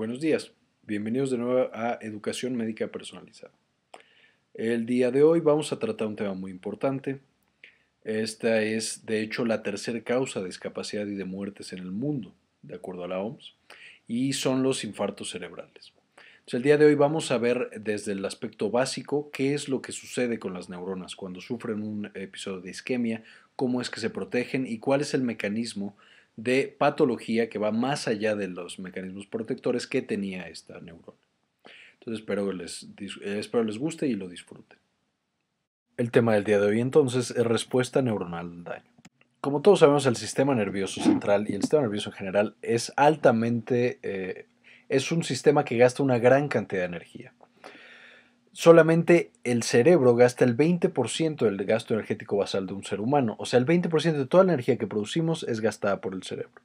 Buenos días, bienvenidos de nuevo a Educación Médica Personalizada. El día de hoy vamos a tratar un tema muy importante. Esta es, de hecho, la tercera causa de discapacidad y de muertes en el mundo, de acuerdo a la OMS, y son los infartos cerebrales. Entonces, el día de hoy vamos a ver desde el aspecto básico qué es lo que sucede con las neuronas cuando sufren un episodio de isquemia, cómo es que se protegen y cuál es el mecanismo de patología que va más allá de los mecanismos protectores que tenía esta neurona. Entonces espero les, eh, les guste y lo disfruten. El tema del día de hoy entonces es respuesta neuronal al daño. Como todos sabemos, el sistema nervioso central y el sistema nervioso en general es altamente... Eh, es un sistema que gasta una gran cantidad de energía solamente el cerebro gasta el 20% del gasto energético basal de un ser humano. O sea, el 20% de toda la energía que producimos es gastada por el cerebro.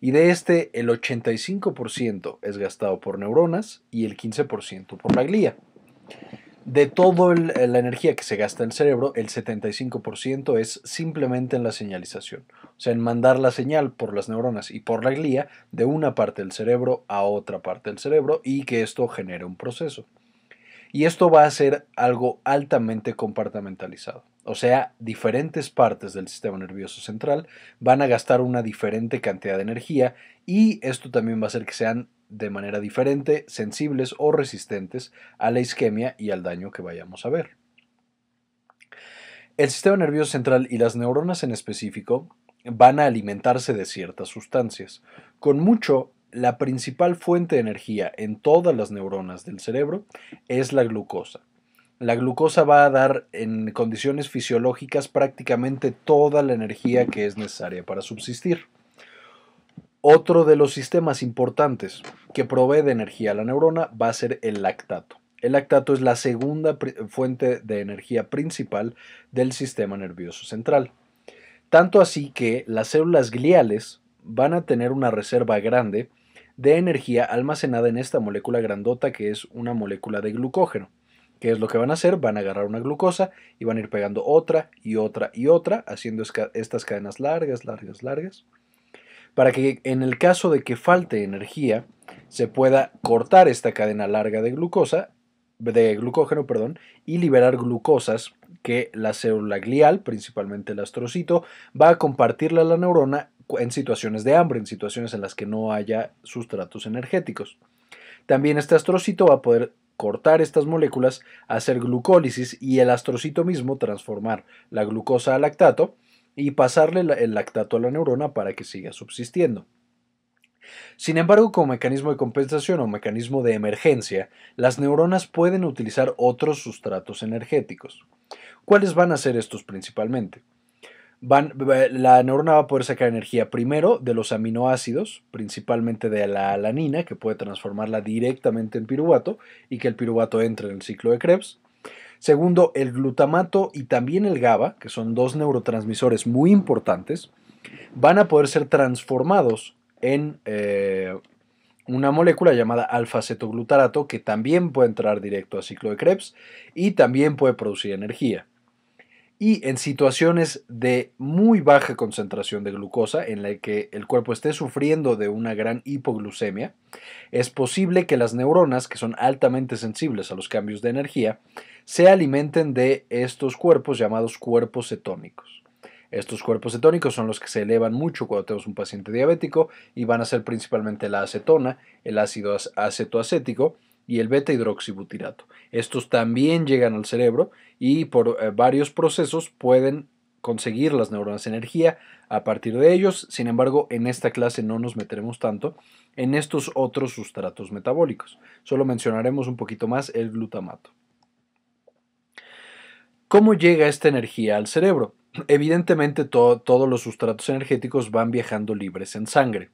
Y de este, el 85% es gastado por neuronas y el 15% por la glía. De toda la energía que se gasta en el cerebro, el 75% es simplemente en la señalización, o sea, en mandar la señal por las neuronas y por la glía de una parte del cerebro a otra parte del cerebro y que esto genere un proceso. Y esto va a ser algo altamente compartamentalizado. O sea, diferentes partes del sistema nervioso central van a gastar una diferente cantidad de energía y esto también va a hacer que sean de manera diferente sensibles o resistentes a la isquemia y al daño que vayamos a ver. El sistema nervioso central y las neuronas en específico van a alimentarse de ciertas sustancias. Con mucho la principal fuente de energía en todas las neuronas del cerebro es la glucosa. La glucosa va a dar en condiciones fisiológicas prácticamente toda la energía que es necesaria para subsistir. Otro de los sistemas importantes que provee de energía a la neurona va a ser el lactato. El lactato es la segunda fuente de energía principal del sistema nervioso central. Tanto así que las células gliales van a tener una reserva grande de energía almacenada en esta molécula grandota que es una molécula de glucógeno. ¿Qué es lo que van a hacer? Van a agarrar una glucosa y van a ir pegando otra y otra y otra, haciendo estas cadenas largas, largas, largas, para que en el caso de que falte energía, se pueda cortar esta cadena larga de glucosa, de glucógeno, perdón, y liberar glucosas que la célula glial, principalmente el astrocito, va a compartirla a la neurona en situaciones de hambre, en situaciones en las que no haya sustratos energéticos. También este astrocito va a poder cortar estas moléculas, hacer glucólisis y el astrocito mismo transformar la glucosa a lactato y pasarle el lactato a la neurona para que siga subsistiendo. Sin embargo, como mecanismo de compensación o mecanismo de emergencia, las neuronas pueden utilizar otros sustratos energéticos. ¿Cuáles van a ser estos principalmente? la neurona va a poder sacar energía primero de los aminoácidos, principalmente de la alanina, que puede transformarla directamente en piruvato y que el piruvato entre en el ciclo de Krebs. Segundo, el glutamato y también el GABA, que son dos neurotransmisores muy importantes, van a poder ser transformados en eh, una molécula llamada alfa-cetoglutarato, que también puede entrar directo al ciclo de Krebs y también puede producir energía y en situaciones de muy baja concentración de glucosa, en la que el cuerpo esté sufriendo de una gran hipoglucemia, es posible que las neuronas, que son altamente sensibles a los cambios de energía, se alimenten de estos cuerpos llamados cuerpos cetónicos. Estos cuerpos cetónicos son los que se elevan mucho cuando tenemos un paciente diabético y van a ser principalmente la acetona, el ácido acetoacético, y el beta hidroxibutirato. Estos también llegan al cerebro y por eh, varios procesos pueden conseguir las neuronas energía a partir de ellos. Sin embargo, en esta clase no nos meteremos tanto en estos otros sustratos metabólicos. Solo mencionaremos un poquito más el glutamato. ¿Cómo llega esta energía al cerebro? Evidentemente todos los sustratos energéticos van viajando libres en sangre.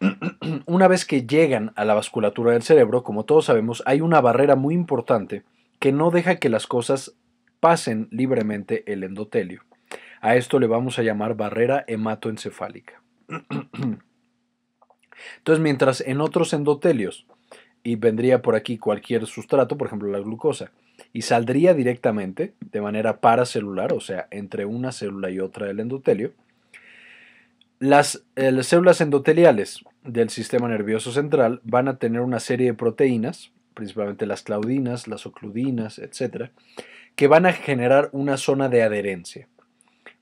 una vez que llegan a la vasculatura del cerebro, como todos sabemos, hay una barrera muy importante que no deja que las cosas pasen libremente el endotelio. A esto le vamos a llamar barrera hematoencefálica. Entonces, mientras en otros endotelios, y vendría por aquí cualquier sustrato, por ejemplo la glucosa, y saldría directamente de manera paracelular, o sea, entre una célula y otra del endotelio, eh, las, células endoteliales del sistema nervioso central van a tener una serie de proteínas, principalmente las claudinas, las ocludinas, etc., que van a generar una zona de adherencia.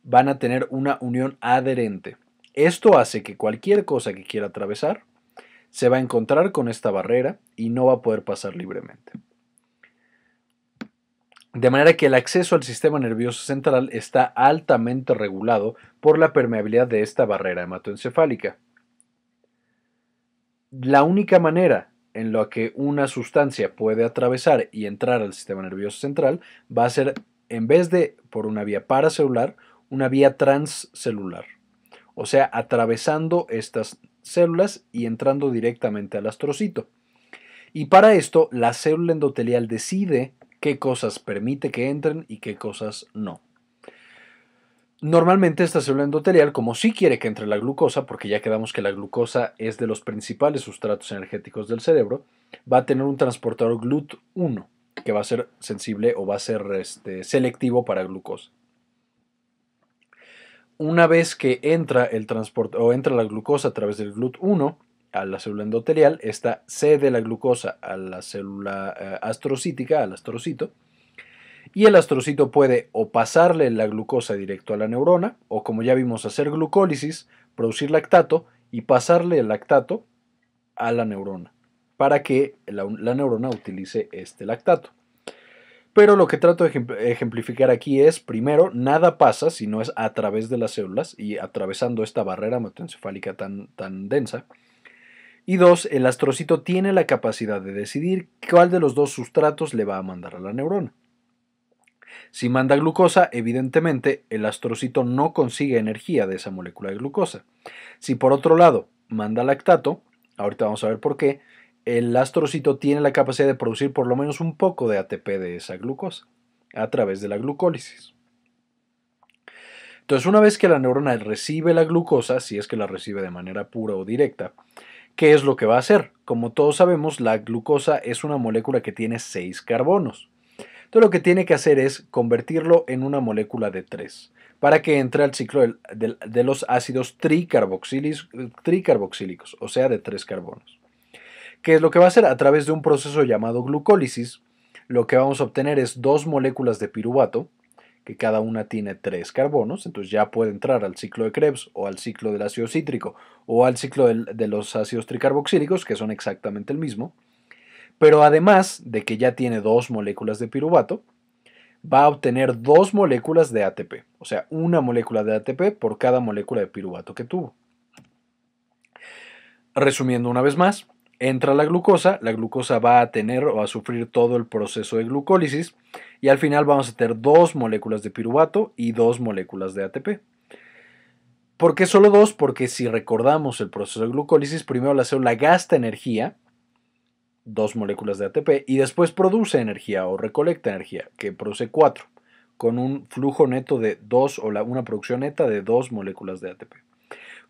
Van a tener una unión adherente. Esto hace que cualquier cosa que quiera atravesar se va a encontrar con esta barrera y no va a poder pasar libremente. De manera que el acceso al sistema nervioso central está altamente regulado por la permeabilidad de esta barrera hematoencefálica. La única manera en la que una sustancia puede atravesar y entrar al sistema nervioso central va a ser en vez de por una vía paracelular, una vía transcelular, o sea, atravesando estas células y entrando directamente al astrocito. Y para esto, la célula endotelial decide qué cosas permite que entren y qué cosas no. Normalmente esta célula endotelial, como sí quiere que entre la glucosa, porque ya quedamos que la glucosa es de los principales sustratos energéticos del cerebro, va a tener un transportador GLUT1 que va a ser sensible o va a ser este, selectivo para glucosa. Una vez que entra el transporte o entra la glucosa a través del GLUT1, a la célula endotelial, esta cede la glucosa a la célula eh, astrocítica, al astrocito, y el astrocito puede o pasarle la glucosa directo a la neurona, o como ya vimos, hacer glucólisis, producir lactato y pasarle el lactato a la neurona, para que la, neurona utilice este lactato. Pero lo que trato de ejemplificar aquí es, primero, nada pasa si no es a través de las células y atravesando esta barrera hematoencefálica tan, tan densa. Y dos, el astrocito tiene la capacidad de decidir cuál de los dos sustratos le va a mandar a la neurona. Si manda glucosa, evidentemente el astrocito no consigue energía de esa molécula de glucosa. Si por otro lado manda lactato, ahorita vamos a ver por qué, el astrocito tiene la capacidad de producir por lo menos un poco de ATP de esa glucosa a través de la glucólisis. Entonces, una vez que la neurona recibe la glucosa, si es que la recibe de manera pura o directa, ¿Qué es lo que va a hacer? Como todos sabemos, la glucosa es una molécula que tiene 6 carbonos. Entonces lo que tiene que hacer es convertirlo en una molécula de 3 para que entre al ciclo de los ácidos tricarboxílicos, o sea, de 3 carbonos. ¿Qué es lo que va a hacer? A través de un proceso llamado glucólisis, lo que vamos a obtener es dos moléculas de piruvato que cada una tiene tres carbonos, entonces ya puede entrar al ciclo de Krebs o al ciclo del ácido cítrico o al ciclo de los ácidos tricarboxílicos, que son exactamente el mismo. Pero además de que ya tiene dos moléculas de piruvato, va a obtener dos moléculas de ATP, o sea, una molécula de ATP por cada molécula de piruvato que tuvo. Resumiendo una vez más, entra la glucosa, la glucosa va a tener o a sufrir todo el proceso de glucólisis y al final vamos a tener dos moléculas de piruvato y dos moléculas de ATP. ¿Por qué solo dos? Porque si recordamos el proceso de glucólisis, primero la célula gasta energía, dos moléculas de ATP, y después produce energía o recolecta energía, que produce cuatro, con un flujo neto de dos o una producción neta de dos moléculas de ATP.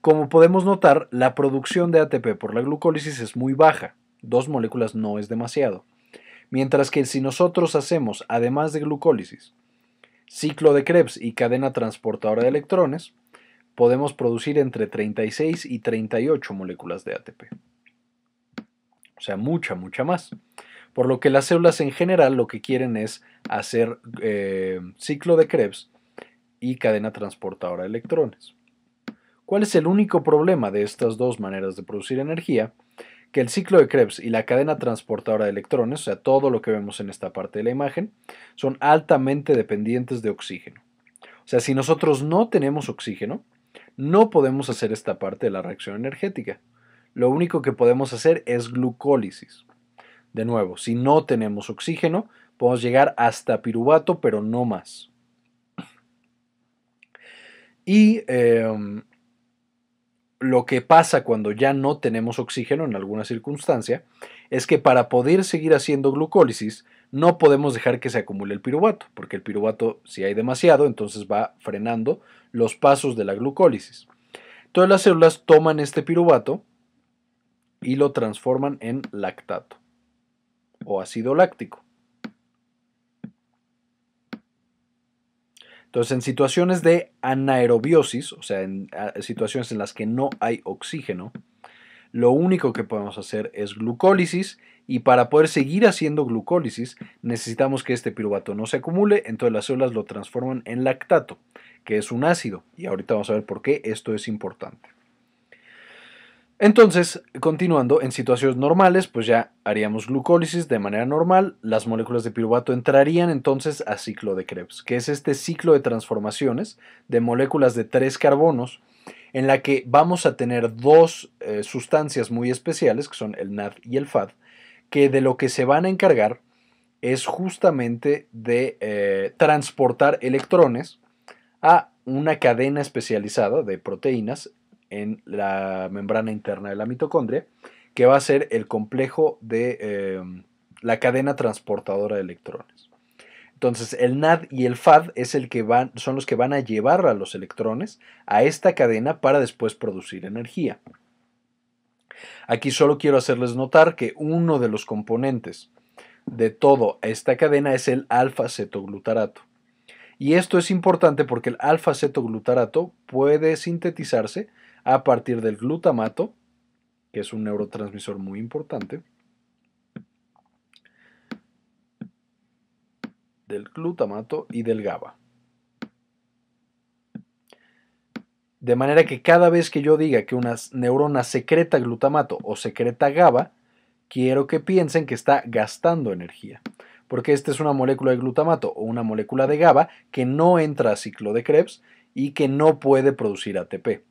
Como podemos notar, la producción de ATP por la glucólisis es muy baja, dos moléculas no es demasiado. Mientras que si nosotros hacemos, además de glucólisis, ciclo de Krebs y cadena transportadora de electrones, podemos producir entre 36 y 38 moléculas de ATP. O sea, mucha, mucha más. Por lo que las células en general lo que quieren es hacer eh, ciclo de Krebs y cadena transportadora de electrones. ¿Cuál es el único problema de estas dos maneras de producir energía? Que el ciclo de Krebs y la cadena transportadora de electrones, o sea, todo lo que vemos en esta parte de la imagen, son altamente dependientes de oxígeno. O sea, si nosotros no tenemos oxígeno, no podemos hacer esta parte de la reacción energética. Lo único que podemos hacer es glucólisis. De nuevo, si no tenemos oxígeno, podemos llegar hasta piruvato, pero no más. Y em, lo que pasa cuando ya no tenemos oxígeno en alguna circunstancia es que para poder seguir haciendo glucólisis no podemos dejar que se acumule el piruvato, porque el piruvato si hay demasiado entonces va frenando los pasos de la glucólisis. Todas las células toman este piruvato y lo transforman en lactato o ácido láctico. Entonces, en situaciones de anaerobiosis, o sea, en situaciones en las que no hay oxígeno, lo único que podemos hacer es glucólisis y para poder seguir haciendo glucólisis necesitamos que este piruvato no se acumule, entonces las células lo transforman en lactato, que es un ácido, y ahorita vamos a ver por qué esto es importante. Entonces, continuando, en situaciones normales, pues ya haríamos glucólisis de manera normal, las moléculas de piruvato entrarían entonces a ciclo de Krebs, que es este ciclo de transformaciones de moléculas de tres carbonos, en la que vamos a tener dos eh, sustancias muy especiales, que son el NAD y el FAD, que de lo que se van a encargar es justamente de eh, transportar electrones a una cadena especializada de proteínas en la membrana interna de la mitocondria, que va a ser el complejo de em, la cadena transportadora de electrones. Entonces, el NAD y el FAD es el que son los que van a llevar a los electrones a esta cadena para después producir energía. Aquí solo quiero hacerles notar que uno de los componentes de toda esta cadena es el alfa-cetoglutarato. Y esto es importante porque el alfa-cetoglutarato puede sintetizarse a partir del glutamato, que es un neurotransmisor muy importante, del glutamato y del GABA. De manera que cada vez que yo diga que una neurona secreta glutamato o secreta GABA, quiero que piensen que está gastando energía, porque esta es una molécula de glutamato o una molécula de GABA que no entra a ciclo de Krebs y que no puede producir ATP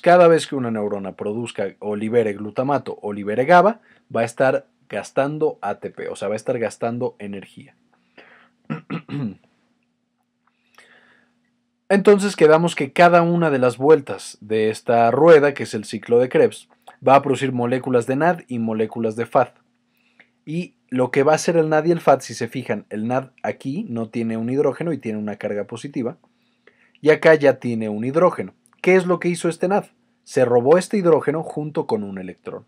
cada vez que una neurona produzca o libere glutamato o libere GABA, va a estar gastando ATP, o sea, va a estar gastando energía. Entonces quedamos que cada una de las vueltas de esta rueda, que es el ciclo de Krebs, va a producir moléculas de NAD y moléculas de FAD. Y lo que va a hacer el NAD y el FAD, si se fijan, el NAD aquí no tiene un hidrógeno y tiene una carga positiva, y acá ya tiene un hidrógeno. ¿Qué es lo que hizo este NAD? Se robó este hidrógeno junto con un electrón.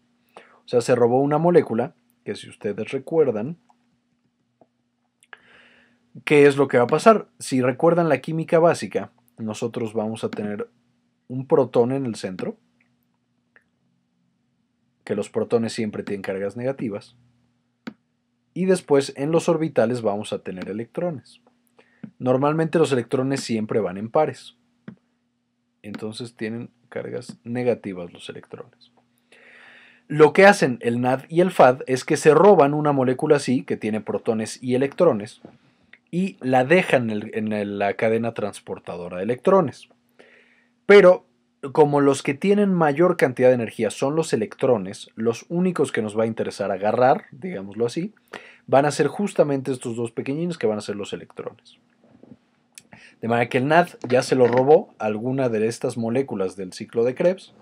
O sea, se robó una molécula que si ustedes recuerdan, ¿qué es lo que va a pasar? Si recuerdan la química básica, nosotros vamos a tener un protón en el centro, que los protones siempre tienen cargas negativas, y después en los orbitales vamos a tener electrones. Normalmente los electrones siempre van en pares. Entonces tienen cargas negativas los electrones. Lo que hacen el NAD y el FAD es que se roban una molécula así, que tiene protones y electrones, y la dejan en, la cadena transportadora de electrones. Pero como los que tienen mayor cantidad de energía son los electrones, los únicos que nos va a interesar agarrar, digámoslo así, van a ser justamente estos dos pequeñinos que van a ser los electrones. De manera que el NAD ya se lo robó alguna de estas moléculas del ciclo de Krebs,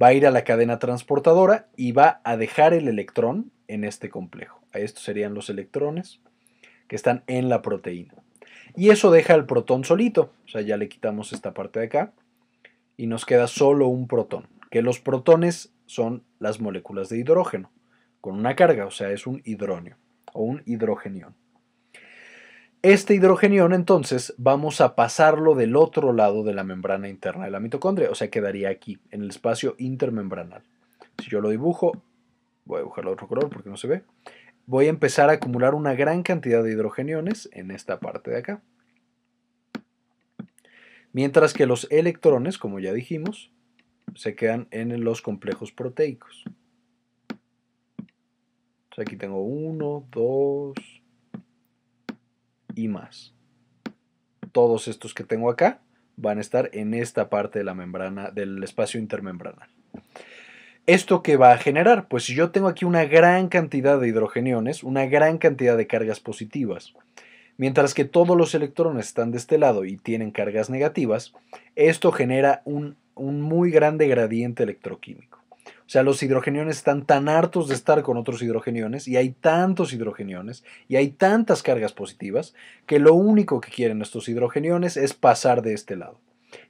va a ir a la cadena transportadora y va a dejar el electrón en este complejo. Estos serían los electrones que están en la proteína. Y eso deja el protón solito, o sea, ya le quitamos esta parte de acá y nos queda solo un protón, que los protones son las moléculas de hidrógeno, con una carga, o sea, es un hidróneo o un hidrogenión. Este hidrogenión entonces vamos a pasarlo del otro lado de la membrana interna de la mitocondria, o sea, quedaría aquí, en el espacio intermembranal. Si yo lo dibujo, voy a dibujarlo de otro color porque no se ve, voy a empezar a acumular una gran cantidad de hidrogeniones en esta parte de acá. Mientras que los electrones, como ya dijimos, se quedan en los complejos proteicos. aquí tengo uno, dos y más. Todos estos que tengo acá van a estar en esta parte de la membrana, del espacio intermembranal. ¿Esto qué va a generar? Pues si yo tengo aquí una gran cantidad de hidrogeniones, una gran cantidad de cargas positivas, mientras que todos los electrones están de este lado y tienen cargas negativas, esto genera un, un muy grande gradiente electroquímico. O sea, los hidrogeniones están tan hartos de estar con otros hidrogeniones y hay tantos hidrogeniones y hay tantas cargas positivas que lo único que quieren estos hidrogeniones es pasar de este lado.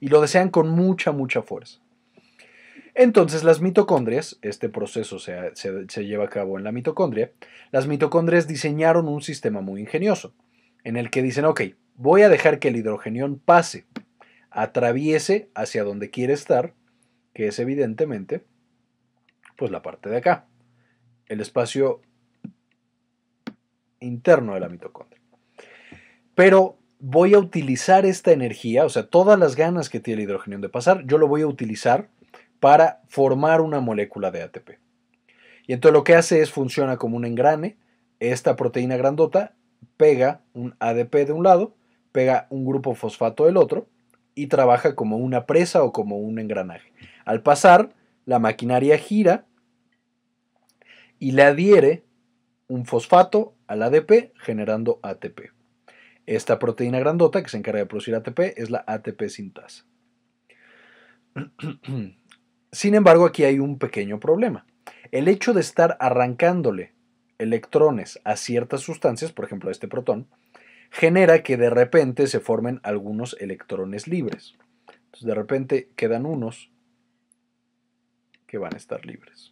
Y lo desean con mucha, mucha fuerza. Entonces las mitocondrias, este proceso se lleva a cabo en la mitocondria, las mitocondrias diseñaron un sistema muy ingenioso en el que dicen, ok, voy a dejar que el hidrogenión pase, atraviese hacia donde quiere estar, que es evidentemente pues la parte de acá, el espacio interno de la mitocondria. Pero voy a utilizar esta energía, o sea, todas las ganas que tiene el hidrógeno de pasar, yo lo voy a utilizar para formar una molécula de ATP. Y entonces lo que hace es funciona como un engrane, esta proteína grandota pega un ADP de un lado, pega un grupo fosfato del otro y trabaja como una presa o como un engranaje. Al pasar, la maquinaria gira y le adhiere un fosfato al ADP generando ATP. Esta proteína grandota que se encarga de producir ATP es la ATP sintasa. Sin embargo, aquí hay un pequeño problema. El hecho de estar arrancándole electrones a ciertas sustancias, por ejemplo a este protón, genera que de repente se formen algunos electrones libres. de repente quedan unos que van a estar libres.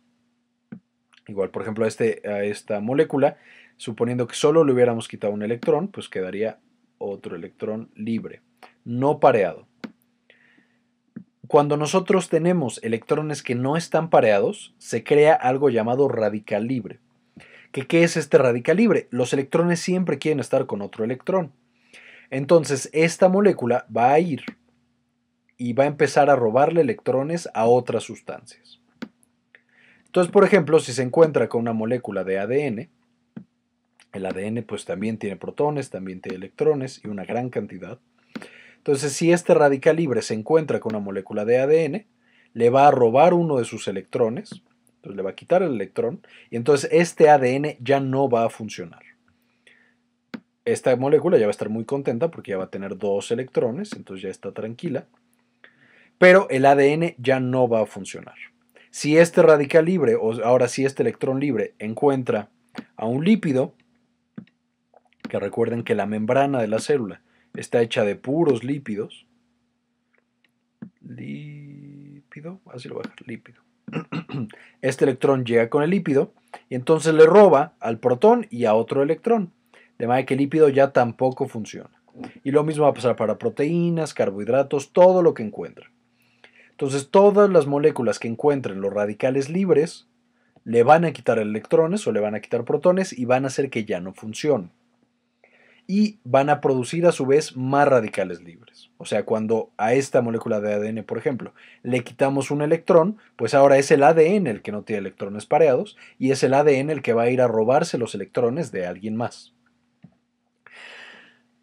Igual, por ejemplo, a, este, a esta molécula, suponiendo que solo le hubiéramos quitado un electrón, pues quedaría otro electrón libre, no pareado. Cuando nosotros tenemos electrones que no están pareados, se crea algo llamado radical libre. ¿Qué es este radical libre? Los electrones siempre quieren estar con otro electrón. Entonces, esta molécula va a ir y va a empezar a robarle electrones a otras sustancias. Entonces, por ejemplo, si se encuentra con una molécula de ADN, el ADN pues también tiene protones, también tiene electrones y una gran cantidad. Entonces, si este radical libre se encuentra con una molécula de ADN, le va a robar uno de sus electrones, entonces le va a quitar el electrón y entonces este ADN ya no va a funcionar. Esta molécula ya va a estar muy contenta porque ya va a tener dos electrones, entonces ya está tranquila, pero el ADN ya no va a funcionar. Si este radical libre, o ahora si este electrón libre encuentra a un lípido, que recuerden que la membrana de la célula está hecha de puros lípidos, lípido, así lo lípido. Este electrón llega con el lípido y entonces le roba al protón y a otro electrón, de manera que el lípido ya tampoco funciona. Y lo mismo va a pasar para proteínas, carbohidratos, todo lo que encuentra. Entonces todas las moléculas que encuentren los radicales libres le van a quitar electrones o le van a quitar protones y van a hacer que ya no funcione. Y van a producir a su vez más radicales libres. O sea, cuando a esta molécula de ADN, por ejemplo, le quitamos un electrón, pues ahora es el ADN el que no tiene electrones pareados y es el ADN el que va a ir a robarse los electrones de alguien más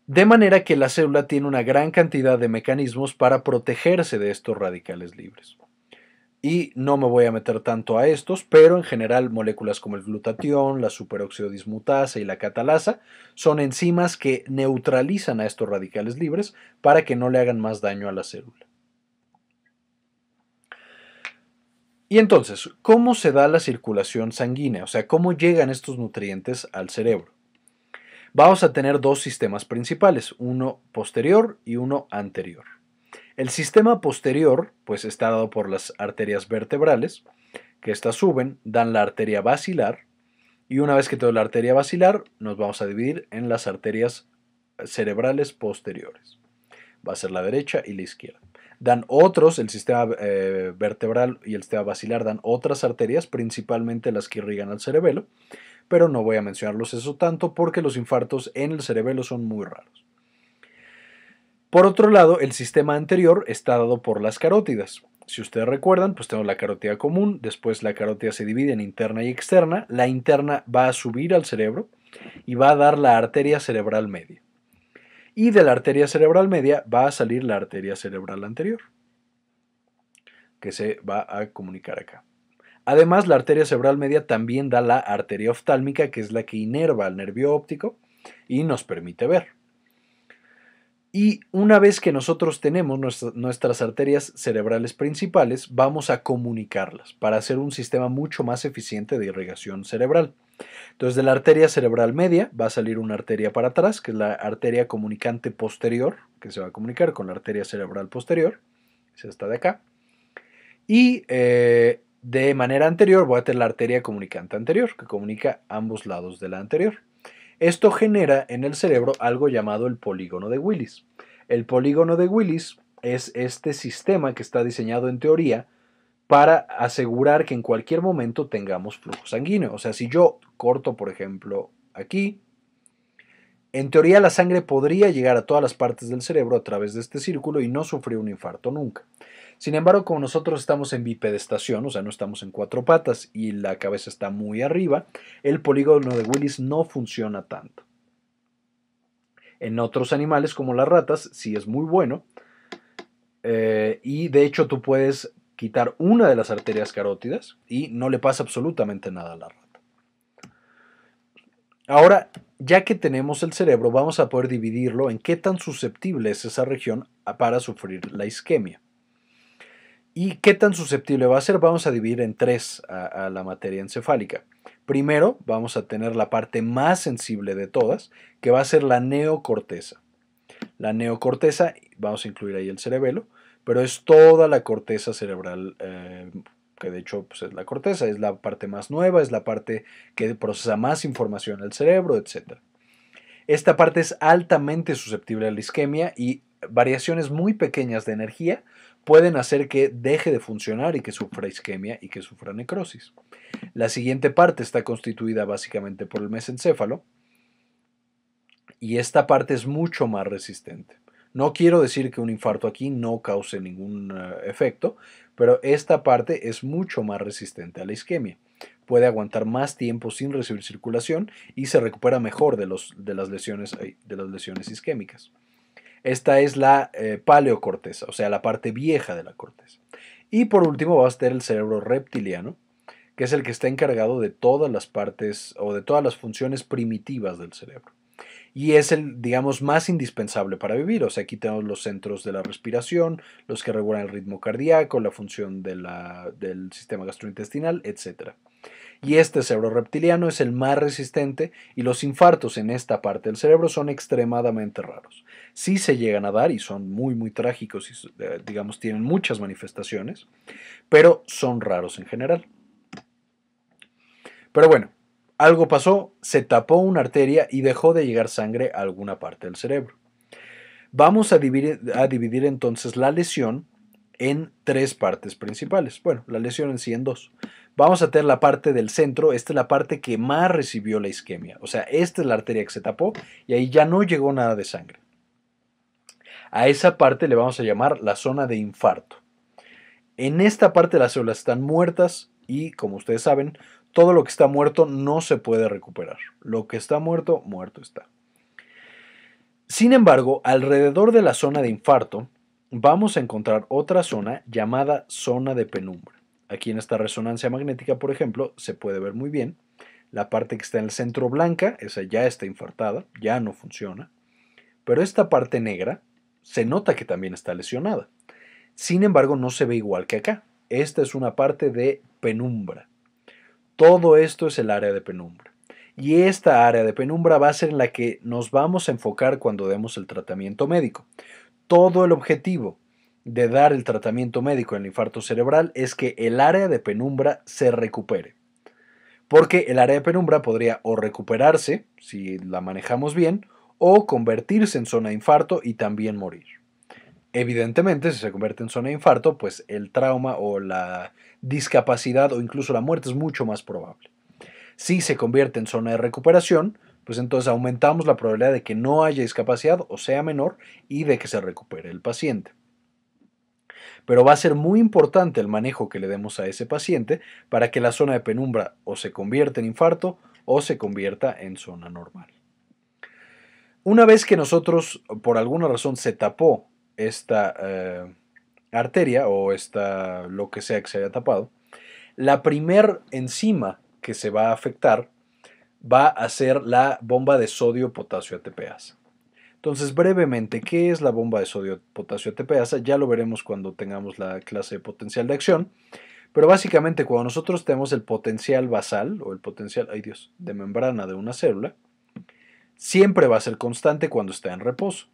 de manera que la célula tiene una gran cantidad de mecanismos para protegerse de estos radicales libres. Y no me voy a meter tanto a estos, pero en general moléculas como el glutatión, la superóxido y la catalasa son enzimas que neutralizan a estos radicales libres para que no le hagan más daño a la célula. Y entonces, ¿cómo se da la circulación sanguínea? O sea, ¿cómo llegan estos nutrientes al cerebro? Vamos a tener dos sistemas principales, uno posterior y uno anterior. El sistema posterior, pues está dado por las arterias vertebrales, que estas suben, dan la arteria basilar, y una vez que tengo la arteria basilar, nos vamos a dividir en las arterias cerebrales posteriores. Va a ser la derecha y la izquierda. Dan otros, el sistema eh, vertebral y el sistema basilar dan otras arterias, principalmente las que irrigan al cerebelo, pero no voy a mencionarlos eso tanto porque los infartos en el cerebelo son muy raros. Por otro lado, el sistema anterior está dado por las carótidas. Si ustedes recuerdan, pues tenemos la carótida común, después la carótida se divide en interna y externa, la interna va a subir al cerebro y va a dar la arteria cerebral media. Y de la arteria cerebral media va a salir la arteria cerebral anterior, que se va a comunicar acá. Además, la arteria cerebral media también da la arteria oftálmica, que es la que inerva al nervio óptico y nos permite ver. Y una vez que nosotros tenemos nuestras arterias cerebrales principales, vamos a comunicarlas para hacer un sistema mucho más eficiente de irrigación cerebral. Entonces, de la arteria cerebral media va a salir una arteria para atrás, que es la arteria comunicante posterior, que se va a comunicar con la arteria cerebral posterior, es esta de acá. Y eh, de manera anterior voy a tener la arteria comunicante anterior, que comunica ambos lados de la anterior. Esto genera en el cerebro algo llamado el polígono de Willis. El polígono de Willis es este sistema que está diseñado en teoría para asegurar que en cualquier momento tengamos flujo sanguíneo. O sea, si yo corto, por ejemplo, aquí, en teoría la sangre podría llegar a todas las partes del cerebro a través de este círculo y no sufrir un infarto nunca. Sin embargo, como nosotros estamos en bipedestación, o sea, no estamos en cuatro patas y la cabeza está muy arriba, el polígono de Willis no funciona tanto. En otros animales, como las ratas, sí es muy bueno. Eh, y de hecho, tú puedes quitar una de las arterias carótidas y no le pasa absolutamente nada a la rata. Ahora, ya que tenemos el cerebro, vamos a poder dividirlo en qué tan susceptible es esa región para sufrir la isquemia. ¿Y qué tan susceptible va a ser? Vamos a dividir en tres a, la materia encefálica. Primero vamos a tener la parte más sensible de todas, que va a ser la neocorteza. La neocorteza, vamos a incluir ahí el cerebelo, pero es toda la corteza cerebral eh, que de hecho pues, es la corteza, es la parte más nueva, es la parte que procesa más información al cerebro, etc. Esta parte es altamente susceptible a la isquemia y variaciones muy pequeñas de energía pueden hacer que deje de funcionar y que sufra isquemia y que sufra necrosis. La siguiente parte está constituida básicamente por el mesencéfalo y esta parte es mucho más resistente. No quiero decir que un infarto aquí no cause ningún eh, efecto, pero esta parte es mucho más resistente a la isquemia. Puede aguantar más tiempo sin recibir circulación y se recupera mejor de, de las lesiones isquémicas. Esta es la eh, paleocorteza, o sea, la parte vieja de la corteza. Y por último va a estar el cerebro reptiliano, que es el que está encargado de todas las partes o de todas las funciones primitivas del cerebro. Y es el, digamos, más indispensable para vivir. O sea, aquí tenemos los centros de la respiración, los que regulan el ritmo cardíaco, la función del sistema gastrointestinal, etcétera y este cerebro reptiliano es el más resistente y los infartos en esta parte del cerebro son extremadamente raros. Sí se llegan a dar y son muy muy trágicos y eh, digamos tienen muchas manifestaciones, pero son raros en general. Pero bueno, algo pasó, se tapó una arteria y dejó de llegar sangre a alguna parte del cerebro. Vamos a dividir, a dividir entonces la lesión en tres partes principales. Bueno, la lesión en sí en dos. Vamos a tener la parte del centro, esta es la parte que más recibió la isquemia, o sea, esta es la arteria que se tapó y ahí ya no llegó nada de sangre. A esa parte le vamos a llamar la zona de infarto. En esta parte las células están muertas y, como ustedes saben, todo lo que está muerto no se puede recuperar. Lo que está muerto, muerto está. Sin embargo, alrededor de la zona de infarto vamos a encontrar otra zona llamada zona de penumbra. Aquí en esta resonancia magnética, por ejemplo, se puede ver muy bien. La parte que está en el centro blanca, esa ya está infartada, ya no funciona. Pero esta parte negra se nota que también está lesionada. Sin embargo, no se ve igual que acá. Esta es una parte de penumbra. Todo esto es el área de penumbra. Y esta área de penumbra va a ser en la que nos vamos a enfocar cuando demos el tratamiento médico. Todo el objetivo de dar el tratamiento médico en el infarto cerebral es que el área de penumbra se recupere. Porque el área de penumbra podría o recuperarse, si la manejamos bien, o convertirse en zona de infarto y también morir. Evidentemente, si se convierte en zona de infarto, pues el trauma o la discapacidad o incluso la muerte es mucho más probable. Si se convierte en zona de recuperación, pues entonces aumentamos la probabilidad de que no haya discapacidad o sea menor y de que se recupere el paciente pero va a ser muy importante el manejo que le demos a ese paciente para que la zona de penumbra o se convierta en infarto o se convierta en zona normal. Una vez que nosotros, por alguna razón, se tapó esta eh, arteria o esta lo que sea que se haya tapado, la primer enzima que se va a afectar va a ser la bomba de sodio potasio ATPase. Entonces, brevemente, ¿qué es la bomba de sodio potasio ATPasa? Ya lo veremos cuando tengamos la clase de potencial de acción. Pero básicamente, cuando nosotros tenemos el potencial basal o el potencial, ay Dios, de membrana de una célula, siempre va a ser constante cuando está en reposo.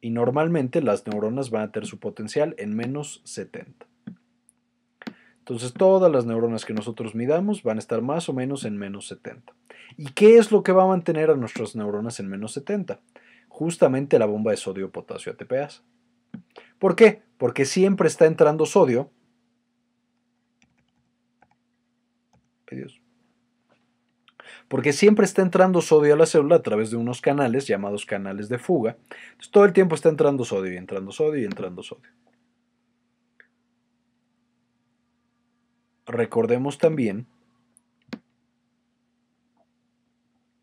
Y normalmente las neuronas van a tener su potencial en menos 70. Entonces todas las neuronas que nosotros midamos van a estar más o menos en menos 70. ¿Y qué es lo que va a mantener a nuestras neuronas en menos 70? justamente la bomba de sodio-potasio ATPase. ¿Por qué? Porque siempre está entrando sodio. Porque siempre está entrando sodio a la célula a través de unos canales llamados canales de fuga. todo el tiempo está entrando sodio y entrando sodio y entrando sodio. Recordemos también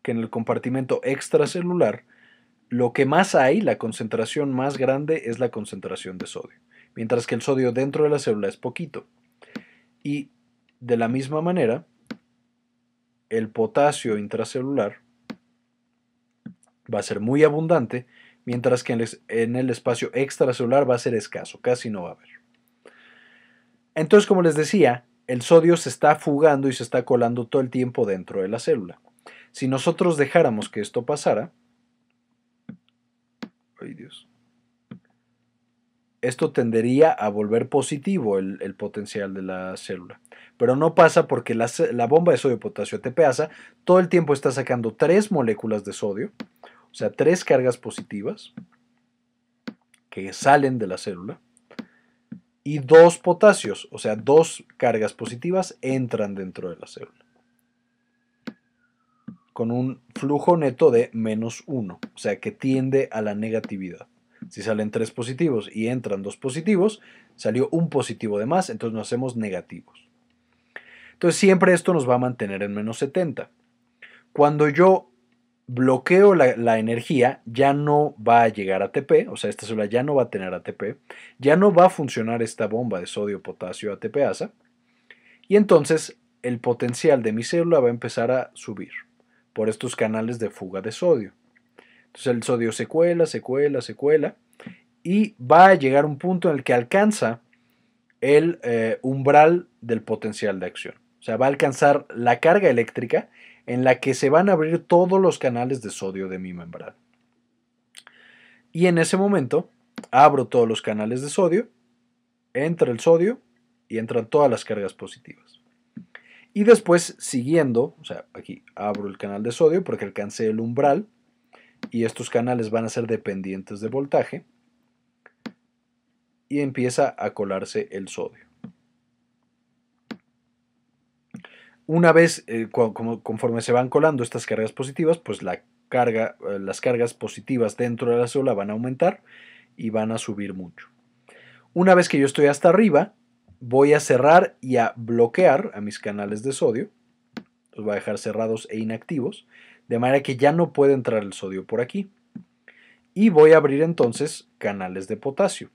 que en el compartimento extracelular lo que más hay, la concentración más grande, es la concentración de sodio, mientras que el sodio dentro de la célula es poquito. Y de la misma manera, el potasio intracelular va a ser muy abundante, mientras que en el espacio extracelular va a ser escaso, casi no va a haber. Entonces, como les decía, el sodio se está fugando y se está colando todo el tiempo dentro de la célula. Si nosotros dejáramos que esto pasara, Ay Dios. Esto tendería a volver positivo el, potencial de la célula. Pero no pasa porque la, la bomba de sodio potasio ATPasa todo el tiempo está sacando tres moléculas de sodio, o sea, tres cargas positivas que salen de la célula y dos potasios, o sea, dos cargas positivas entran dentro de la célula con un flujo neto de menos 1, o sea que tiende a la negatividad. Si salen tres positivos y entran dos positivos, salió un positivo de más, entonces nos hacemos negativos. Entonces siempre esto nos va a mantener en menos 70. Cuando yo bloqueo la, la, energía, ya no va a llegar ATP, o sea, esta célula ya no va a tener ATP, ya no va a funcionar esta bomba de sodio, potasio, ATPasa, y entonces el potencial de mi célula va a empezar a subir por estos canales de fuga de sodio. Entonces el sodio se cuela, se cuela, se cuela y va a llegar un punto en el que alcanza el eh, umbral del potencial de acción. O sea, va a alcanzar la carga eléctrica en la que se van a abrir todos los canales de sodio de mi membrana. Y en ese momento abro todos los canales de sodio, entra el sodio y entran todas las cargas positivas. Y después, siguiendo, o sea, aquí abro el canal de sodio porque alcancé el umbral y estos canales van a ser dependientes de voltaje y empieza a colarse el sodio. Una vez, eh, conforme se van colando estas cargas positivas, pues la carga, eh, las cargas positivas dentro de la célula van a aumentar y van a subir mucho. Una vez que yo estoy hasta arriba, voy a cerrar y a bloquear a mis canales de sodio. Los voy a dejar cerrados e inactivos, de manera que ya no puede entrar el sodio por aquí. Y voy a abrir entonces canales de potasio.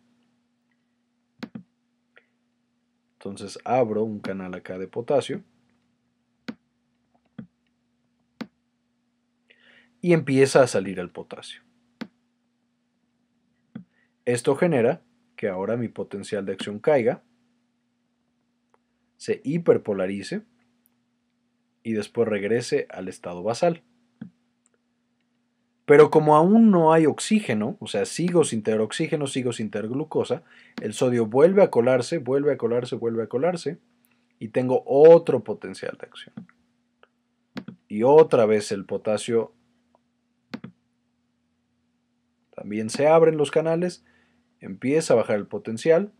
Entonces abro un canal acá de potasio. Y empieza a salir el potasio. Esto genera que ahora mi potencial de acción caiga se hiperpolarice y después regrese al estado basal. Pero como aún no hay oxígeno, o sea, sigo sin tener oxígeno, sigo sin tener glucosa, el sodio vuelve a colarse, vuelve a colarse, vuelve a colarse, y tengo otro potencial de acción. Y otra vez el potasio también se abren los canales, empieza a bajar el potencial,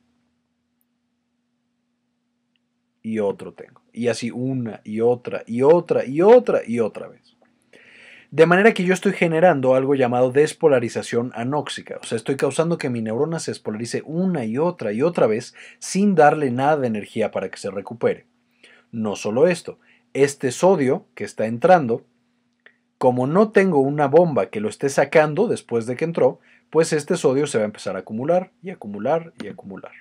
y otro tengo. Y así una y otra y otra y otra y otra vez. De manera que yo estoy generando algo llamado despolarización anóxica. O sea, estoy causando que mi neurona se despolarice una y otra y otra vez sin darle nada de energía para que se recupere. No solo esto, este sodio que está entrando, como no tengo una bomba que lo esté sacando después de que entró, pues este sodio se va a empezar a acumular y acumular y acumular.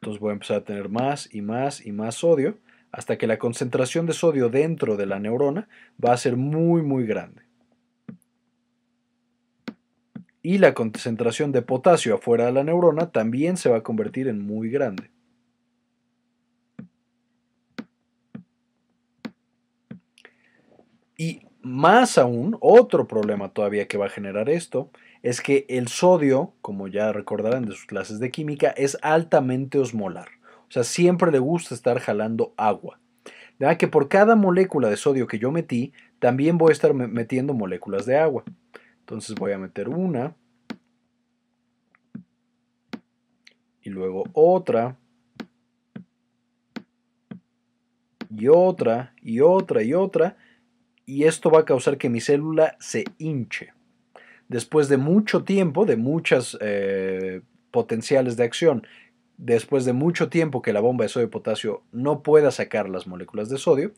entonces voy a empezar a tener más y más y más sodio, hasta que la concentración de sodio dentro de la neurona va a ser muy, muy grande. Y la concentración de potasio afuera de la neurona también se va a convertir en muy grande. Y más aún, otro problema todavía que va a generar esto es que el sodio, como ya recordarán de sus clases de química, es altamente osmolar. O sea, siempre le gusta estar jalando agua. ¿verdad? Que por cada molécula de sodio que yo metí, también voy a estar metiendo moléculas de agua. Entonces voy a meter una. Y luego otra. Y otra, y otra, y otra. Y esto va a causar que mi célula se hinche después de mucho tiempo, de muchas eh, potenciales de acción, después de mucho tiempo que la bomba de sodio y potasio no pueda sacar las moléculas de sodio,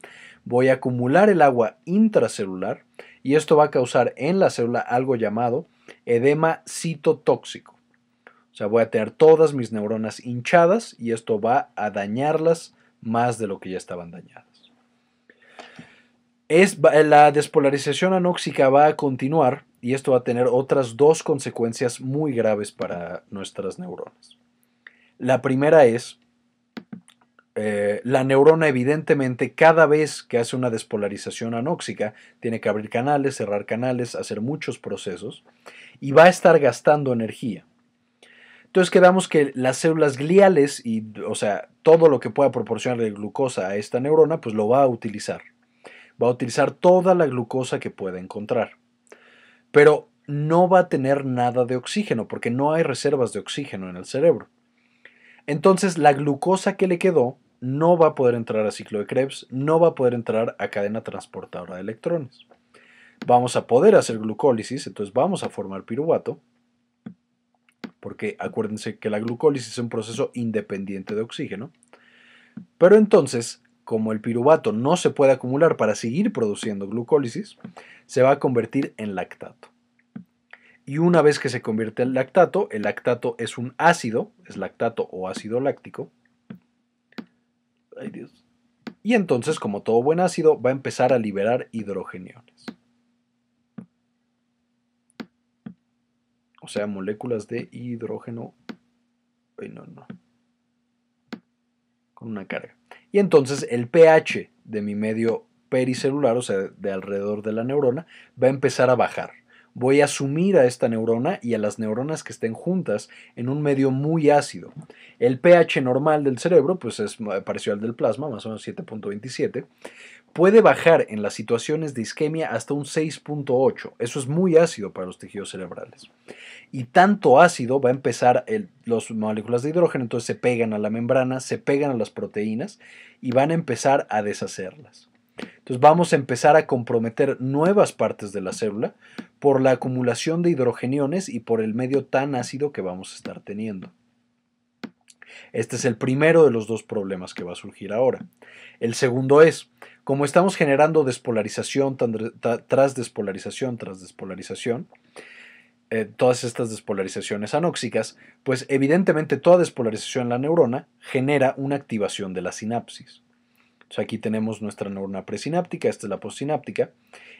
voy a acumular el agua intracelular y esto va a causar en la célula algo llamado edema citotóxico. O sea, voy a tener todas mis neuronas hinchadas y esto va a dañarlas más de lo que ya estaban dañadas. Es, la despolarización anóxica va a continuar y esto va a tener otras dos consecuencias muy graves para nuestras neuronas. La primera es, eh, la neurona evidentemente cada vez que hace una despolarización anóxica tiene que abrir canales, cerrar canales, hacer muchos procesos y va a estar gastando energía. Entonces quedamos que las células gliales y, o sea, todo lo que pueda proporcionarle glucosa a esta neurona, pues lo va a utilizar. Va a utilizar toda la glucosa que pueda encontrar pero no va a tener nada de oxígeno porque no hay reservas de oxígeno en el cerebro. Entonces la glucosa que le quedó no va a poder entrar a ciclo de Krebs, no va a poder entrar a cadena transportadora de electrones. Vamos a poder hacer glucólisis, entonces vamos a formar piruvato, porque acuérdense que la glucólisis es un proceso independiente de oxígeno. Pero entonces como el piruvato no se puede acumular para seguir produciendo glucólisis, se va a convertir en lactato. Y una vez que se convierte en lactato, el lactato es un ácido, es lactato o ácido láctico. Y entonces, como todo buen ácido, va a empezar a liberar hidrogeniones. O sea, moléculas de hidrógeno. Ay, no, no. Con una carga y entonces el pH de mi medio pericelular, o sea, de alrededor de la neurona, va a empezar a bajar. Voy a sumir a esta neurona y a las neuronas que estén juntas en un medio muy ácido. El pH normal del cerebro, pues es eh, parecido al del plasma, más o menos 7.27 puede bajar en las situaciones de isquemia hasta un 6.8. Eso es muy ácido para los tejidos cerebrales. Y tanto ácido va a empezar las moléculas de hidrógeno, entonces se pegan a la membrana, se pegan a las proteínas y van a empezar a deshacerlas. Entonces vamos a empezar a comprometer nuevas partes de la célula por la acumulación de hidrogeniones y por el medio tan ácido que vamos a estar teniendo. Este es el primero de los dos problemas que va a surgir ahora. El segundo es, como estamos generando despolarización tras despolarización tras despolarización, eh, todas estas despolarizaciones anóxicas, pues evidentemente toda despolarización en la neurona genera una activación de la sinapsis. aquí tenemos nuestra neurona presináptica, esta es la postsináptica,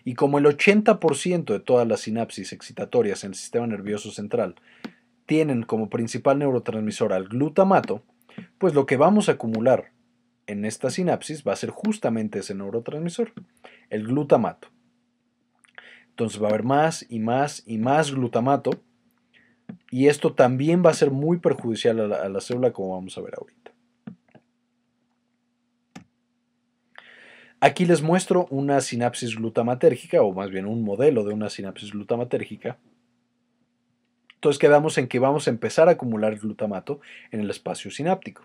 y como el 80% de todas las sinapsis excitatorias en el sistema nervioso central tienen como principal neurotransmisor al glutamato, pues lo que vamos a acumular en esta sinapsis va a ser justamente ese neurotransmisor, el glutamato. Entonces va a haber más y más y más glutamato y esto también va a ser muy perjudicial a la, célula como vamos a ver ahorita. Aquí les muestro una sinapsis glutamatérgica o más bien un modelo de una sinapsis glutamatérgica. Entonces quedamos en que vamos a empezar a acumular glutamato en el espacio sináptico.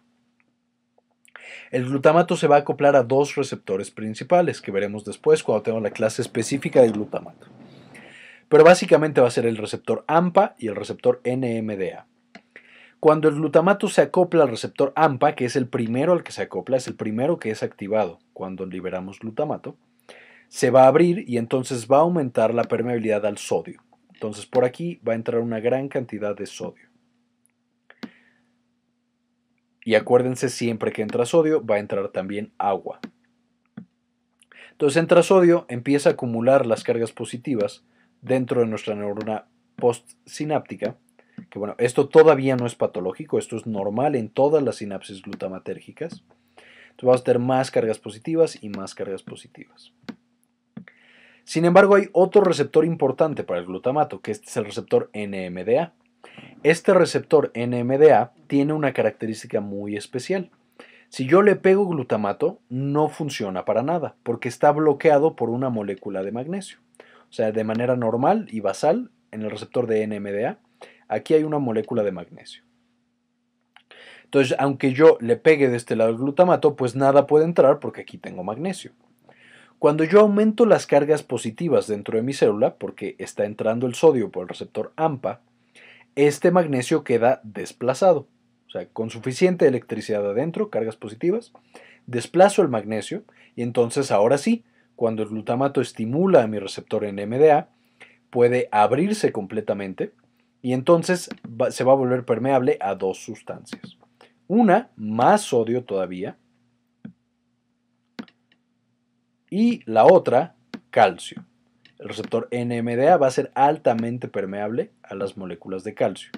El glutamato se va a acoplar a dos receptores principales que veremos después cuando tengamos la clase específica de glutamato. Pero básicamente va a ser el receptor AMPA y el receptor NMDA. Cuando el glutamato se acopla al receptor AMPA, que es el primero al que se acopla, es el primero que es activado cuando liberamos glutamato, se va a abrir y entonces va a aumentar la permeabilidad al sodio. Entonces por aquí va a entrar una gran cantidad de sodio. Y acuérdense siempre que entra sodio va a entrar también agua. Entonces entra sodio, empieza a acumular las cargas positivas dentro de nuestra neurona postsináptica. Que bueno, esto todavía no es patológico, esto es normal en todas las sinapsis glutamatérgicas. Entonces vamos a tener más cargas positivas y más cargas positivas. Sin embargo, hay otro receptor importante para el glutamato, que este es el receptor NMDA. Este receptor NMDA tiene una característica muy especial. Si yo le pego glutamato, no funciona para nada, porque está bloqueado por una molécula de magnesio. O sea, de manera normal y basal, en el receptor de NMDA, aquí hay una molécula de magnesio. Entonces, aunque yo le pegue de este lado el glutamato, pues nada puede entrar porque aquí tengo magnesio. Cuando yo aumento las cargas positivas dentro de mi célula, porque está entrando el sodio por el receptor AMPA, este magnesio queda desplazado. O sea, con suficiente electricidad adentro, cargas positivas, desplazo el magnesio y entonces ahora sí, cuando el glutamato estimula a mi receptor NMDA, puede abrirse completamente y entonces se va a volver permeable a dos sustancias. Una, más sodio todavía, y la otra, calcio. El receptor NMDA va a ser altamente permeable a las moléculas de calcio.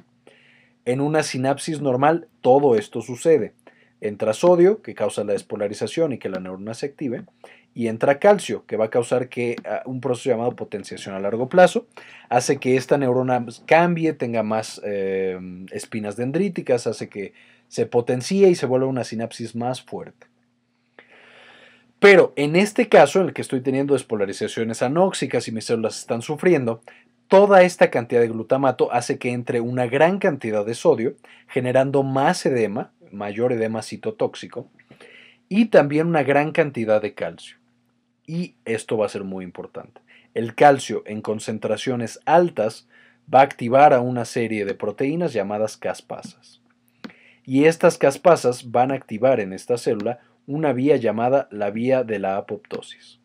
En una sinapsis normal todo esto sucede. Entra sodio, que causa la despolarización y que la neurona se active, y entra calcio, que va a causar que ah, un proceso llamado potenciación a largo plazo hace que esta neurona cambie, tenga más eh, espinas dendríticas, hace que se potencie y se vuelva una sinapsis más fuerte. Pero en este caso, en el que estoy teniendo despolarizaciones anóxicas y mis células están sufriendo, toda esta cantidad de glutamato hace que entre una gran cantidad de sodio, generando más edema, mayor edema citotóxico, y también una gran cantidad de calcio. Y esto va a ser muy importante. El calcio en concentraciones altas va a activar a una serie de proteínas llamadas caspasas. Y estas caspasas van a activar en esta célula una vía llamada la vía de la apoptosis.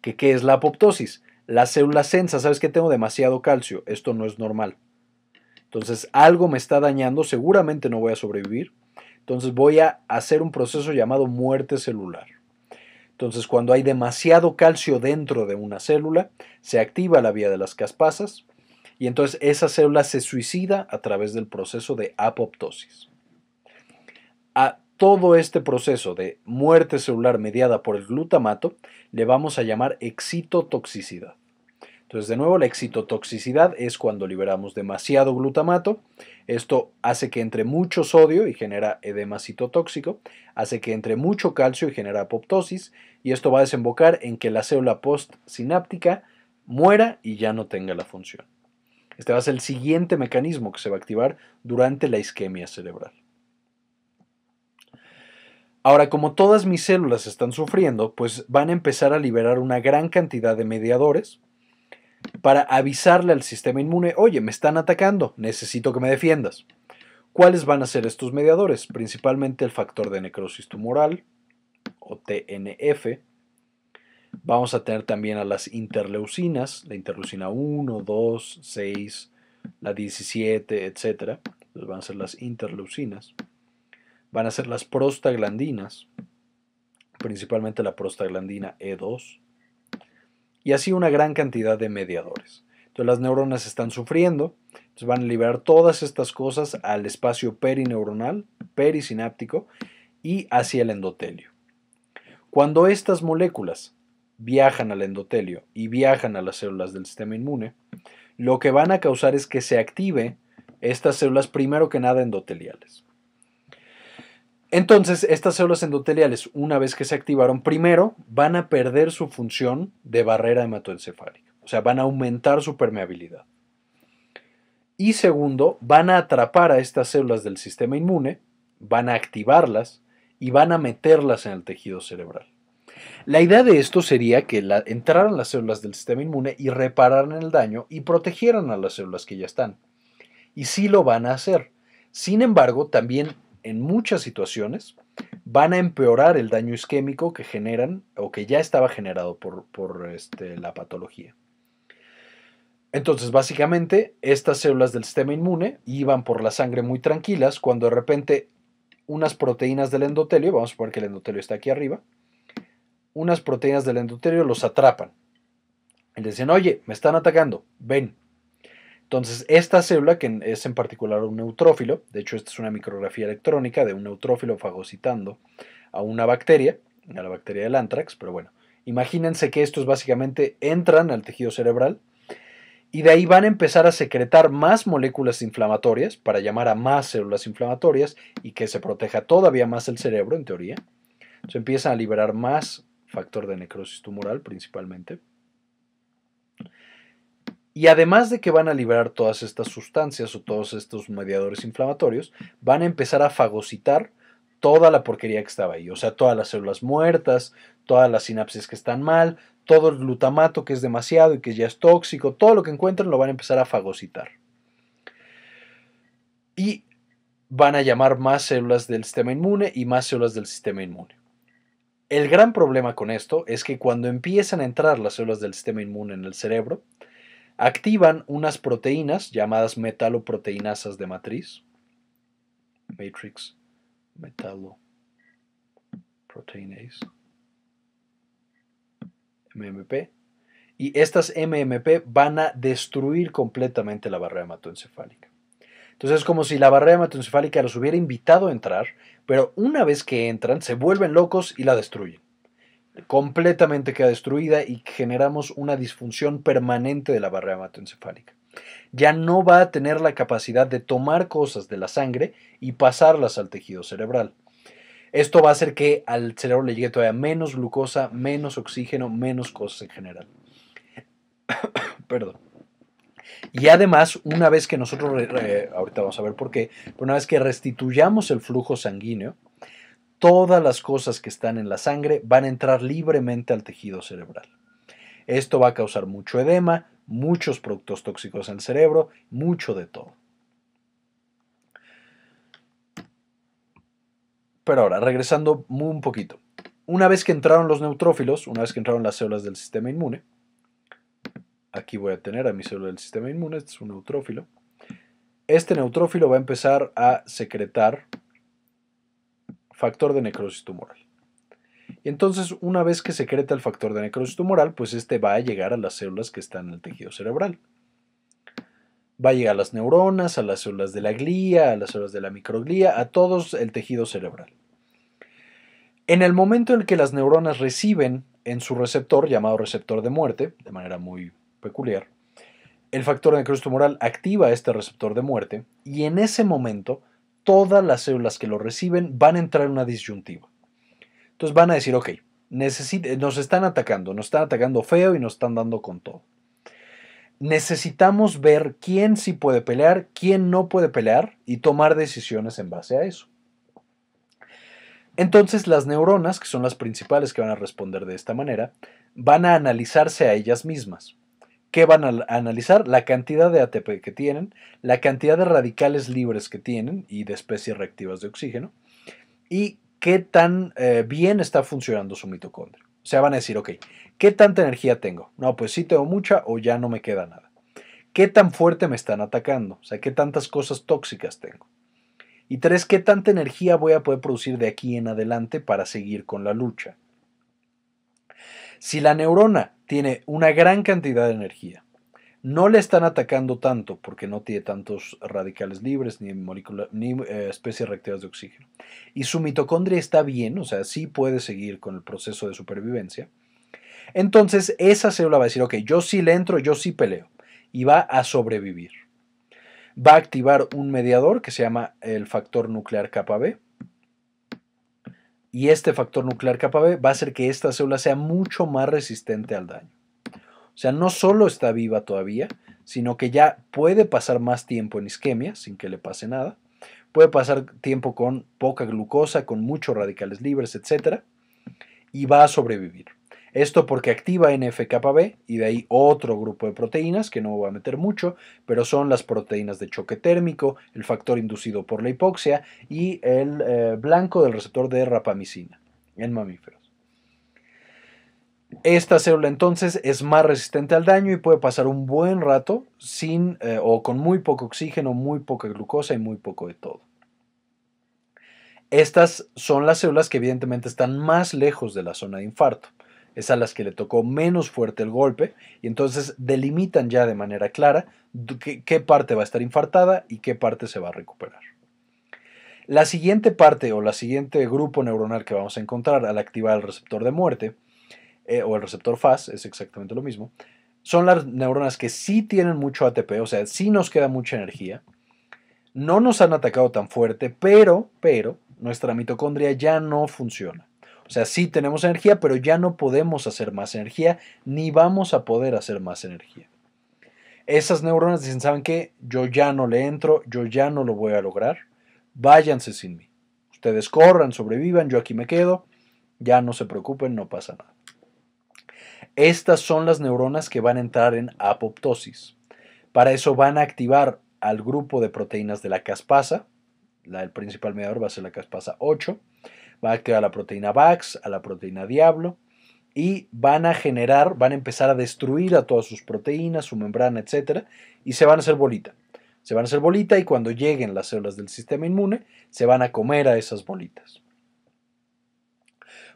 ¿Qué, es la apoptosis? La célula sensa, sabes que tengo demasiado calcio, esto no es normal. Entonces algo me está dañando, seguramente no voy a sobrevivir. Entonces voy a hacer un proceso llamado muerte celular. Entonces cuando hay demasiado calcio dentro de una célula, se activa la vía de las caspasas y entonces esa célula se suicida a través del proceso de apoptosis. Ah, todo este proceso de muerte celular mediada por el glutamato le vamos a llamar excitotoxicidad. Entonces, de nuevo, la excitotoxicidad es cuando liberamos demasiado glutamato. Esto hace que entre mucho sodio y genera edema citotóxico, hace que entre mucho calcio y genera apoptosis, y esto va a desembocar en que la célula postsináptica muera y ya no tenga la función. Este va a ser el siguiente mecanismo que se va a activar durante la isquemia cerebral. Ahora, como todas mis células están sufriendo, pues van a empezar a liberar una gran cantidad de mediadores para avisarle al sistema inmune, oye, me están atacando, necesito que me defiendas. ¿Cuáles van a ser estos mediadores? Principalmente el factor de necrosis tumoral, o TNF. Vamos a tener también a las interleucinas, la interleucina 1, 2, 6, la 17, etc. Entonces van a ser las interleucinas van a ser las prostaglandinas, principalmente la prostaglandina E2, y así una gran cantidad de mediadores. Entonces las neuronas están sufriendo, van a liberar todas estas cosas al espacio perineuronal, perisináptico y hacia el endotelio. Cuando estas moléculas viajan al endotelio y viajan a las células del sistema inmune, lo que van a causar es que se active estas células primero que nada endoteliales. Entonces, estas células endoteliales, una vez que se activaron, primero van a perder su función de barrera hematoencefálica, o sea, van a aumentar su permeabilidad. Y segundo, van a atrapar a estas células del sistema inmune, van a activarlas y van a meterlas en el tejido cerebral. La idea de esto sería que entraran las células del sistema inmune y repararan el daño y protegieran a las células que ya están. Y sí lo van a hacer. Sin embargo, también en muchas situaciones van a empeorar el daño isquémico que generan o que ya estaba generado por, este, la patología. Entonces, básicamente, estas células del sistema inmune iban por la sangre muy tranquilas cuando de repente unas proteínas del endotelio, vamos a suponer que el endotelio está aquí arriba, unas proteínas del endotelio los atrapan. Y les dicen, oye, me están atacando, ven, entonces, esta célula, que es en particular un neutrófilo, de hecho esta es una micrografía electrónica de un neutrófilo fagocitando a una bacteria, a la bacteria del antrax, pero bueno, imagínense que estos básicamente entran al tejido cerebral y de ahí van a empezar a secretar más moléculas inflamatorias para llamar a más células inflamatorias y que se proteja todavía más el cerebro, en teoría. Se empiezan a liberar más factor de necrosis tumoral principalmente. Y además de que van a liberar todas estas sustancias o todos estos mediadores inflamatorios, van a empezar a fagocitar toda la porquería que estaba ahí, o sea, todas las células muertas, todas las sinapsis que están mal, todo el glutamato que es demasiado y que ya es tóxico, todo lo que encuentren lo van a empezar a fagocitar. Y van a llamar más células del sistema inmune y más células del sistema inmune. El gran problema con esto es que cuando empiezan a entrar las células del sistema inmune en el cerebro, activan unas proteínas llamadas metaloproteinasas de matriz. Matrix metaloproteinase. MMP. Y estas MMP van a destruir completamente la barrera hematoencefálica. Entonces es como si la barrera hematoencefálica los hubiera invitado a entrar, pero una vez que entran se vuelven locos y la destruyen completamente queda destruida y generamos una disfunción permanente de la barrera hematoencefálica. Ya no va a tener la capacidad de tomar cosas de la sangre y pasarlas al tejido cerebral. Esto va a hacer que al cerebro le llegue todavía menos glucosa, menos oxígeno, menos cosas en general. Perdón. Y además, una vez que nosotros, ahorita vamos a ver por qué, una vez que restituyamos el flujo sanguíneo, todas las cosas que están en la sangre van a entrar libremente al tejido cerebral. Esto va a causar mucho edema, muchos productos tóxicos en el cerebro, mucho de todo. Pero ahora, regresando un poquito. Una vez que entraron los neutrófilos, una vez que entraron las células del sistema inmune, aquí voy a tener a mi célula del sistema inmune, este es un neutrófilo, este neutrófilo va a empezar a secretar factor de necrosis tumoral. Y entonces, una vez que secreta el factor de necrosis tumoral, pues este va a llegar a las células que están en el tejido cerebral. Va a llegar a las neuronas, a las células de la glía, a las células de la microglía, a todo el tejido cerebral. En el momento en el que las neuronas reciben en su receptor, llamado receptor de muerte, de manera muy peculiar, el factor de necrosis tumoral activa este receptor de muerte y en ese momento todas las células que lo reciben van a entrar en una disyuntiva. Entonces van a decir, ok, eh, nos están atacando, nos están atacando feo y nos están dando con todo. Necesitamos ver quién sí puede pelear, quién no puede pelear y tomar decisiones en base a eso. Entonces las neuronas, que son las principales que van a responder de esta manera, van a analizarse a ellas mismas. ¿Qué van a analizar? La cantidad de ATP que tienen, la cantidad de radicales libres que tienen y de especies reactivas de oxígeno y qué tan eh, bien está funcionando su mitocondria. O sea, van a decir, ok, ¿qué tanta energía tengo? No, pues sí tengo mucha o ya no me queda nada. ¿Qué tan fuerte me están atacando? O sea, ¿qué tantas cosas tóxicas tengo? Y tres, ¿qué tanta energía voy a poder producir de aquí en adelante para seguir con la lucha? Si la neurona tiene una gran cantidad de energía, no le están atacando tanto porque no tiene tantos radicales libres ni, eh, especies reactivas de oxígeno. Y su mitocondria está bien, o sea, sí puede seguir con el proceso de supervivencia. Entonces, esa célula va a decir, ok, yo sí le entro, yo sí peleo. Y va a sobrevivir. Va a activar un mediador que se llama el factor nuclear KB, y este factor nuclear Kb va a hacer que esta célula sea mucho más resistente al daño. O sea, no solo está viva todavía, sino que ya puede pasar más tiempo en isquemia sin que le pase nada. Puede pasar tiempo con poca glucosa, con muchos radicales libres, etc. Y va a sobrevivir. Esto porque activa NFKB y de ahí otro grupo de proteínas que no voy a meter mucho, pero son las proteínas de choque térmico, el factor inducido por la hipoxia y el eh, blanco del receptor de rapamicina en mamíferos. Esta célula entonces es más resistente al daño y puede pasar un buen rato sin eh, o con muy poco oxígeno, muy poca glucosa y muy poco de todo. Estas son las células que evidentemente están más lejos de la zona de infarto es a las que le tocó menos fuerte el golpe y entonces delimitan ya de manera clara qué, parte va a estar infartada y qué parte se va a recuperar. La siguiente parte o la siguiente grupo neuronal que vamos a encontrar al activar el receptor de muerte eh, o el receptor FAS, es exactamente lo mismo, son las neuronas que sí tienen mucho ATP, o sea, sí nos queda mucha energía, no nos han atacado tan fuerte, pero, pero, nuestra mitocondria ya no funciona. O sea, sí tenemos energía, pero ya no podemos hacer más energía, ni vamos a poder hacer más energía. Esas neuronas dicen, ¿saben qué? Yo ya no le entro, yo ya no lo voy a lograr, váyanse sin mí. Ustedes corran, sobrevivan, yo aquí me quedo, ya no se preocupen, no pasa nada. Estas son las neuronas que van a entrar en apoptosis. Para eso van a activar al grupo de proteínas de la caspasa, la, el principal mediador va a ser la caspasa 8, va a activar la proteína Vax, a la proteína Diablo, y van a generar, van a empezar a destruir a todas sus proteínas, su membrana, etcétera, y se van a hacer bolita. Se van a hacer bolita y cuando lleguen las células del sistema inmune, se van a comer a esas bolitas.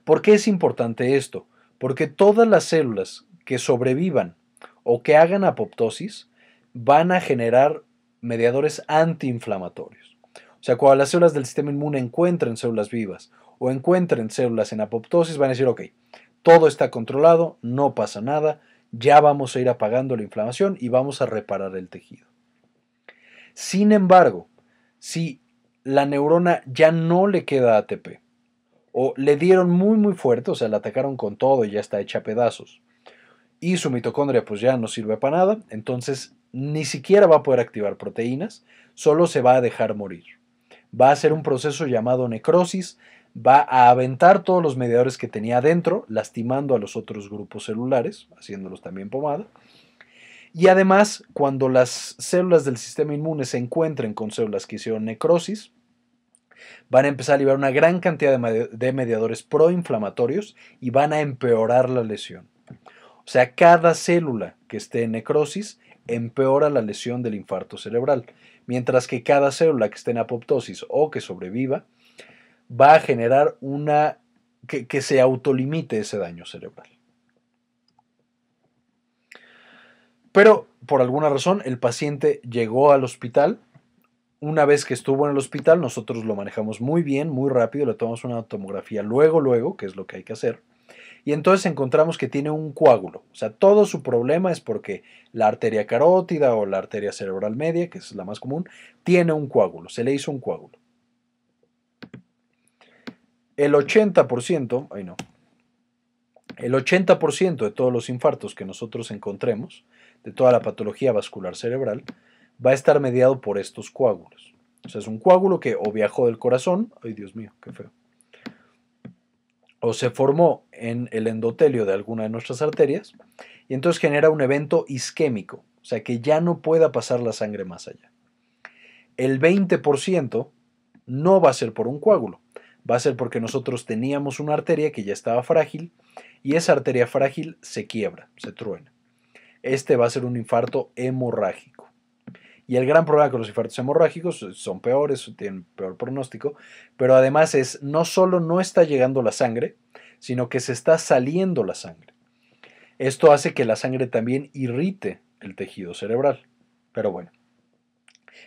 ¿Por qué es importante esto? Porque todas las células que sobrevivan o que hagan apoptosis van a generar mediadores antiinflamatorios. O sea, cuando las células del sistema inmune encuentren células vivas o encuentren células en apoptosis, van a decir, ok, todo está controlado, no pasa nada, ya vamos a ir apagando la inflamación y vamos a reparar el tejido. Sin embargo, si la neurona ya no le queda ATP, o le dieron muy muy fuerte, o sea, la atacaron con todo y ya está hecha a pedazos, y su mitocondria pues ya no sirve para nada, entonces ni siquiera va a poder activar proteínas, solo se va a dejar morir. Va a ser un proceso llamado necrosis, va a aventar todos los mediadores que tenía adentro, lastimando a los otros grupos celulares, haciéndolos también pomada. Y además, cuando las células del sistema inmune se encuentren con células que hicieron necrosis, van a empezar a liberar una gran cantidad de mediadores proinflamatorios y van a empeorar la lesión. O sea, cada célula que esté en necrosis empeora la lesión del infarto cerebral, mientras que cada célula que esté en apoptosis o que sobreviva va a generar una... que, se autolimite ese daño cerebral. Pero por alguna razón el paciente llegó al hospital. Una vez que estuvo en el hospital, nosotros lo manejamos muy bien, muy rápido, le tomamos una tomografía luego, luego, que es lo que hay que hacer. Y entonces encontramos que tiene un coágulo. O sea, todo su problema es porque la arteria carótida o la arteria cerebral media, que es la más común, tiene un coágulo, se le hizo un coágulo el 80%, ay no, el 80% de todos los infartos que nosotros encontremos, de toda la patología vascular cerebral, va a estar mediado por estos coágulos. O sea, es un coágulo que o viajó del corazón, ay Dios mío, qué feo, o se formó en el endotelio de alguna de nuestras arterias y entonces genera un evento isquémico, o sea, que ya no pueda pasar la sangre más allá. El 20% no va a ser por un coágulo, va a ser porque nosotros teníamos una arteria que ya estaba frágil y esa arteria frágil se quiebra, se truena. Este va a ser un infarto hemorrágico. Y el gran problema con los infartos hemorrágicos son peores, tienen peor pronóstico, pero además es no solo no está llegando la sangre, sino que se está saliendo la sangre. Esto hace que la sangre también irrite el tejido cerebral. Pero bueno,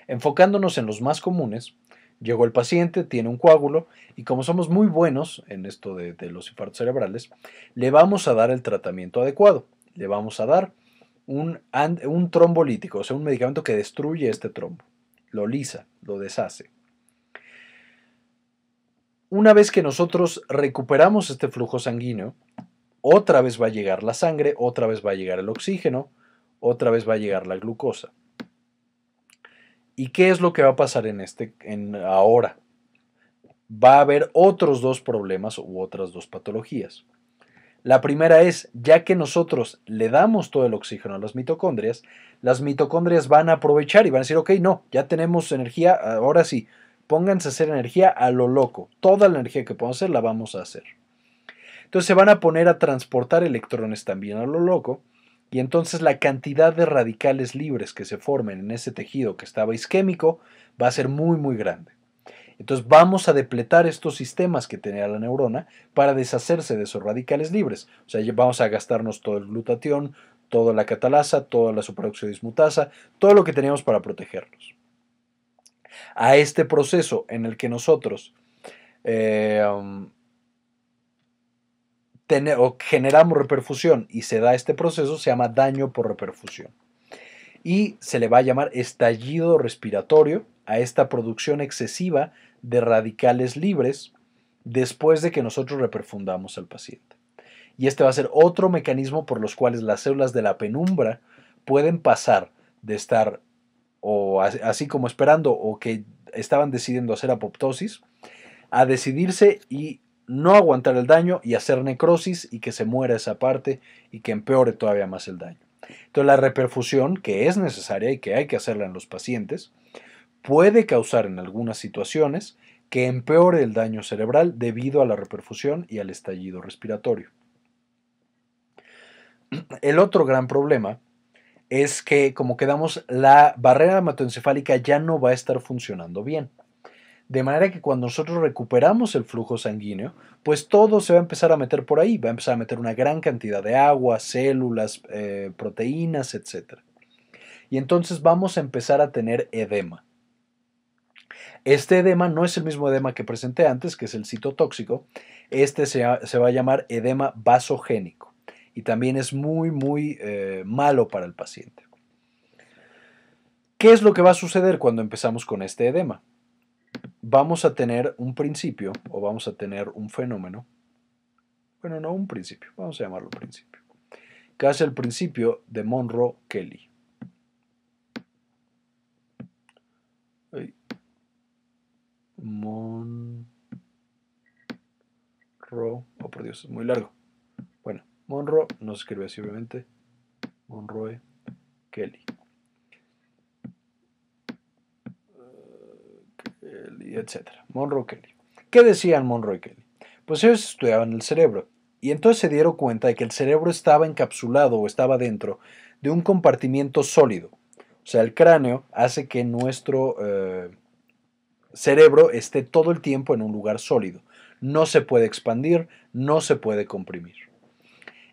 enfocándonos en los más comunes, Llegó el paciente, tiene un coágulo y como somos muy buenos en esto de, los infartos cerebrales, le vamos a dar el tratamiento adecuado. Le vamos a dar un, un trombolítico, o sea, un medicamento que destruye este trombo, lo lisa, lo deshace. Una vez que nosotros recuperamos este flujo sanguíneo, otra vez va a llegar la sangre, otra vez va a llegar el oxígeno, otra vez va a llegar la glucosa. ¿Y qué es lo que va a pasar en este, en ahora? Va a haber otros dos problemas u otras dos patologías. La primera es, ya que nosotros le damos todo el oxígeno a las mitocondrias, las mitocondrias van a aprovechar y van a decir, ok, no, ya tenemos energía, ahora sí, pónganse a hacer energía a lo loco. Toda la energía que podemos hacer la vamos a hacer. Entonces se van a poner a transportar electrones también a lo loco y entonces la cantidad de radicales libres que se formen en ese tejido que estaba isquémico va a ser muy muy grande. Entonces vamos a depletar estos sistemas que tenía la neurona para deshacerse de esos radicales libres. O sea, vamos a gastarnos todo el glutatión, toda la catalasa, toda la superoxidismutasa, todo lo que teníamos para protegernos. A este proceso en el que nosotros eh, um, generamos reperfusión y se da este proceso, se llama daño por reperfusión. Y se le va a llamar estallido respiratorio a esta producción excesiva de radicales libres después de que nosotros reperfundamos al paciente. Y este va a ser otro mecanismo por los cuales las células de la penumbra pueden pasar de estar o así como esperando o que estaban decidiendo hacer apoptosis, a decidirse y no aguantar el daño y hacer necrosis y que se muera esa parte y que empeore todavía más el daño. Entonces la reperfusión, que es necesaria y que hay que hacerla en los pacientes, puede causar en algunas situaciones que empeore el daño cerebral debido a la reperfusión y al estallido respiratorio. El otro gran problema es que, como quedamos, la barrera hematoencefálica ya no va a estar funcionando bien. De manera que cuando nosotros recuperamos el flujo sanguíneo, pues todo se va a empezar a meter por ahí, va a empezar a meter una gran cantidad de agua, células, eh, proteínas, etc. Y entonces vamos a empezar a tener edema. Este edema no es el mismo edema que presenté antes, que es el citotóxico. Este se, va a llamar edema vasogénico y también es muy, muy eh, malo para el paciente. ¿Qué es lo que va a suceder cuando empezamos con este edema? vamos a tener un principio o vamos a tener un fenómeno. Bueno, no un principio, vamos a llamarlo principio. Que el principio de Monroe Kelly. Monroe, oh por Dios, es muy largo. Bueno, Monroe no se escribe así obviamente. Monroe Kelly. Etcétera. etc. Monroe Kelly. ¿Qué decían Monroe Kelly? Pues ellos estudiaban el cerebro y entonces se dieron cuenta de que el cerebro estaba encapsulado o estaba dentro de un compartimiento sólido. O sea, el cráneo hace que nuestro eh, cerebro esté todo el tiempo en un lugar sólido. No se puede expandir, no se puede comprimir.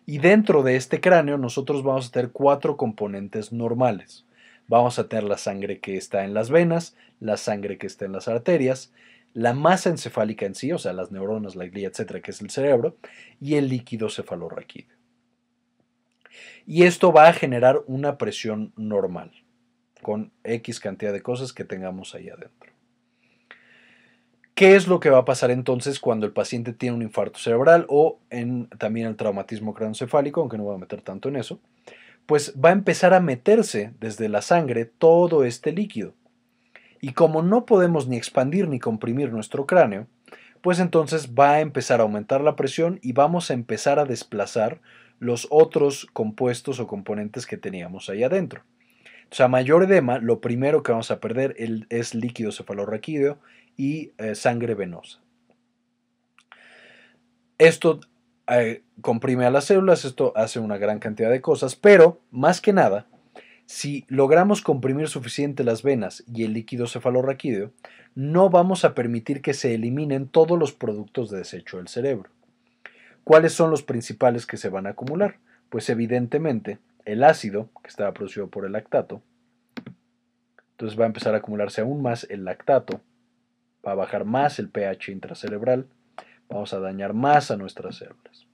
Y dentro de este cráneo nosotros vamos a tener cuatro componentes normales vamos a tener la sangre que está en las venas, la sangre que está en las arterias, la masa encefálica en sí, o sea, las neuronas, la glía, etcétera, que es el cerebro, y el líquido cefalorraquídeo. Y esto va a generar una presión normal con X cantidad de cosas que tengamos ahí adentro. ¿Qué es lo que va a pasar entonces cuando el paciente tiene un infarto cerebral o también el traumatismo craneoencefálico, aunque no voy a meter tanto en eso? pues va a empezar a meterse desde la sangre todo este líquido. Y como no podemos ni expandir ni comprimir nuestro cráneo, pues entonces va a empezar a aumentar la presión y vamos a empezar a desplazar los otros compuestos o componentes que teníamos ahí adentro. O sea, mayor edema, lo primero que vamos a perder es líquido cefalorraquídeo y eh, sangre venosa. Esto eh, comprime a las células, esto hace una gran cantidad de cosas, pero más que nada, si logramos comprimir suficiente las venas y el líquido cefalorraquídeo, no vamos a permitir que se eliminen todos los productos de desecho del cerebro. ¿Cuáles son los principales que se van a acumular? Pues evidentemente el ácido, que estaba producido por el lactato, entonces va a empezar a acumularse aún más el lactato, va a bajar más el pH intracerebral, Vamos a dañar más a nuestras células.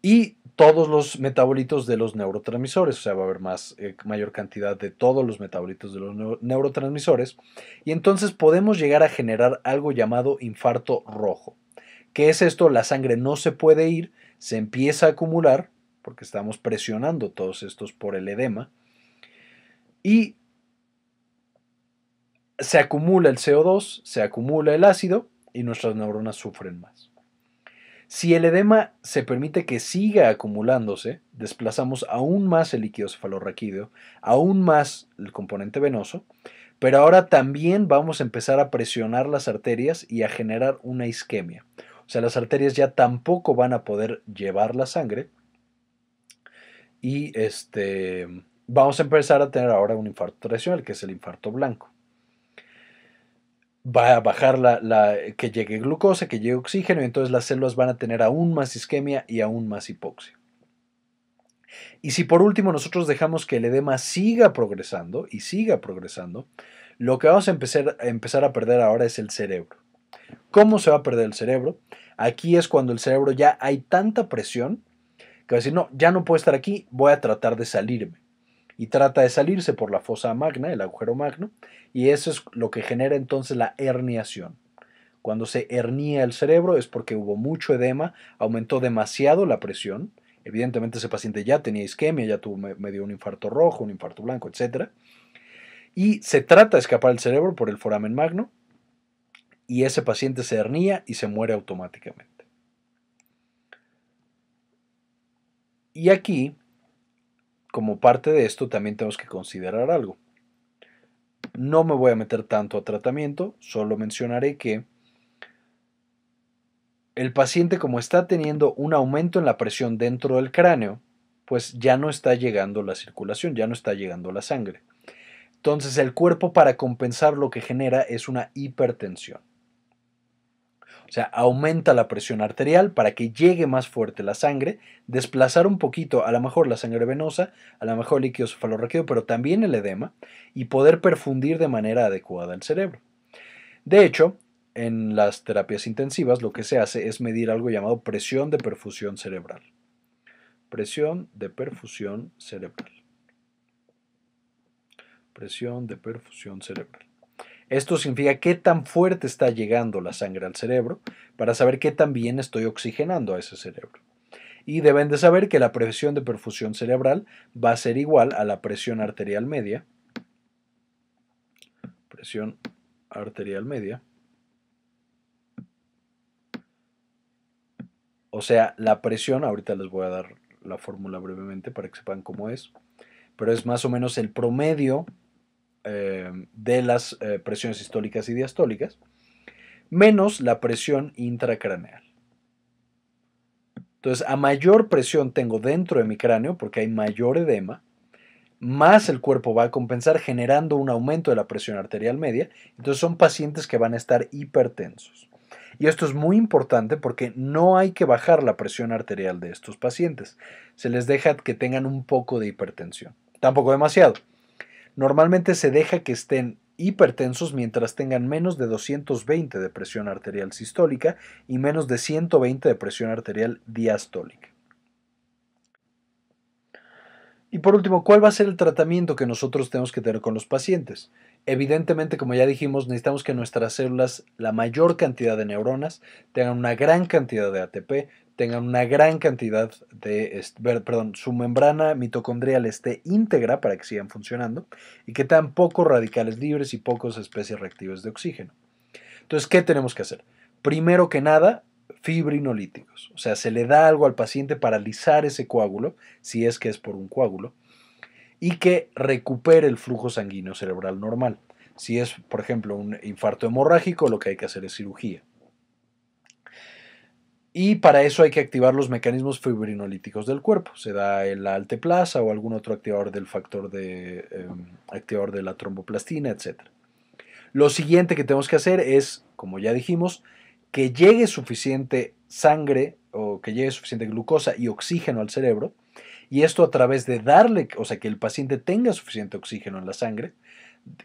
Y todos los metabolitos de los neurotransmisores, o sea, va a haber más, eh, mayor cantidad de todos los metabolitos de los neurotransmisores. Y entonces podemos llegar a generar algo llamado infarto rojo. ¿Qué es esto? La sangre no se puede ir, se empieza a acumular, porque estamos presionando todos estos por el edema, y se acumula el CO2, se acumula el ácido, y nuestras neuronas sufren más. Si el edema se permite que siga acumulándose, desplazamos aún más el líquido cefalorraquídeo, aún más el componente venoso, pero ahora también vamos a empezar a presionar las arterias y a generar una isquemia. O sea, las arterias ya tampoco van a poder llevar la sangre y este, vamos a empezar a tener ahora un infarto tradicional, que es el infarto blanco va a bajar la, que llegue glucosa, que llegue oxígeno, y entonces las células van a tener aún más isquemia y aún más hipoxia. Y si por último nosotros dejamos que el edema siga progresando y siga progresando, lo que vamos a empezar, a empezar a perder ahora es el cerebro. ¿Cómo se va a perder el cerebro? Aquí es cuando el cerebro ya hay tanta presión que va a decir, no, ya no puedo estar aquí, voy a tratar de salirme y trata de salirse por la fosa magna, el agujero magno, y eso es lo que genera entonces la herniación. Cuando se hernía el cerebro es porque hubo mucho edema, aumentó demasiado la presión, evidentemente ese paciente ya tenía isquemia, ya tuvo medio un infarto rojo, un infarto blanco, etc. Y se trata de escapar el cerebro por el foramen magno y ese paciente se hernía y se muere automáticamente. Y aquí como parte de esto también tenemos que considerar algo. No me voy a meter tanto a tratamiento, solo mencionaré que el paciente como está teniendo un aumento en la presión dentro del cráneo, pues ya no está llegando la circulación, ya no está llegando la sangre. Entonces el cuerpo para compensar lo que genera es una hipertensión. O sea, aumenta la presión arterial para que llegue más fuerte la sangre, desplazar un poquito, a lo mejor la sangre venosa, a lo mejor el líquido cefalorraquídeo, pero también el edema y poder perfundir de manera adecuada el cerebro. De hecho, en las terapias intensivas lo que se hace es medir algo llamado presión de perfusión cerebral. Presión de perfusión cerebral. Presión de perfusión cerebral. Esto significa qué tan fuerte está llegando la sangre al cerebro para saber qué tan bien estoy oxigenando a ese cerebro. Y deben de saber que la presión de perfusión cerebral va a ser igual a la presión arterial media. Presión arterial media. O sea, la presión, ahorita les voy a dar la fórmula brevemente para que sepan cómo es, pero es más o menos el promedio eh, de las eh, presiones histólicas y diastólicas, menos la presión intracraneal. Entonces, a mayor presión tengo dentro de mi cráneo, porque hay mayor edema, más el cuerpo va a compensar generando un aumento de la presión arterial media. Entonces son pacientes que van a estar hipertensos. Y esto es muy importante porque no hay que bajar la presión arterial de estos pacientes. Se les deja que tengan un poco de hipertensión. Tampoco demasiado, Normalmente se deja que estén hipertensos mientras tengan menos de 220 de presión arterial sistólica y menos de 120 de presión arterial diastólica. Y por último, ¿cuál va a ser el tratamiento que nosotros tenemos que tener con los pacientes? Evidentemente, como ya dijimos, necesitamos que nuestras células, la mayor cantidad de neuronas, tengan una gran cantidad de ATP, tengan una gran cantidad de, perdón, su membrana mitocondrial esté íntegra para que sigan funcionando y que tengan pocos radicales libres y pocas especies reactivas de oxígeno. Entonces, ¿qué tenemos que hacer? Primero que nada, fibrinolíticos, o sea, se le da algo al paciente para alisar ese coágulo, si es que es por un coágulo, y que recupere el flujo sanguíneo cerebral normal. Si es, por ejemplo, un infarto hemorrágico, lo que hay que hacer es cirugía. Y para eso hay que activar los mecanismos fibrinolíticos del cuerpo. Se da el alteplasa o algún otro activador del factor de em, activador de la tromboplastina, etc. Lo siguiente que tenemos que hacer es, como ya dijimos, que llegue suficiente sangre o que llegue suficiente glucosa y oxígeno al cerebro, y esto a través de darle, o sea, que el paciente tenga suficiente oxígeno en la sangre,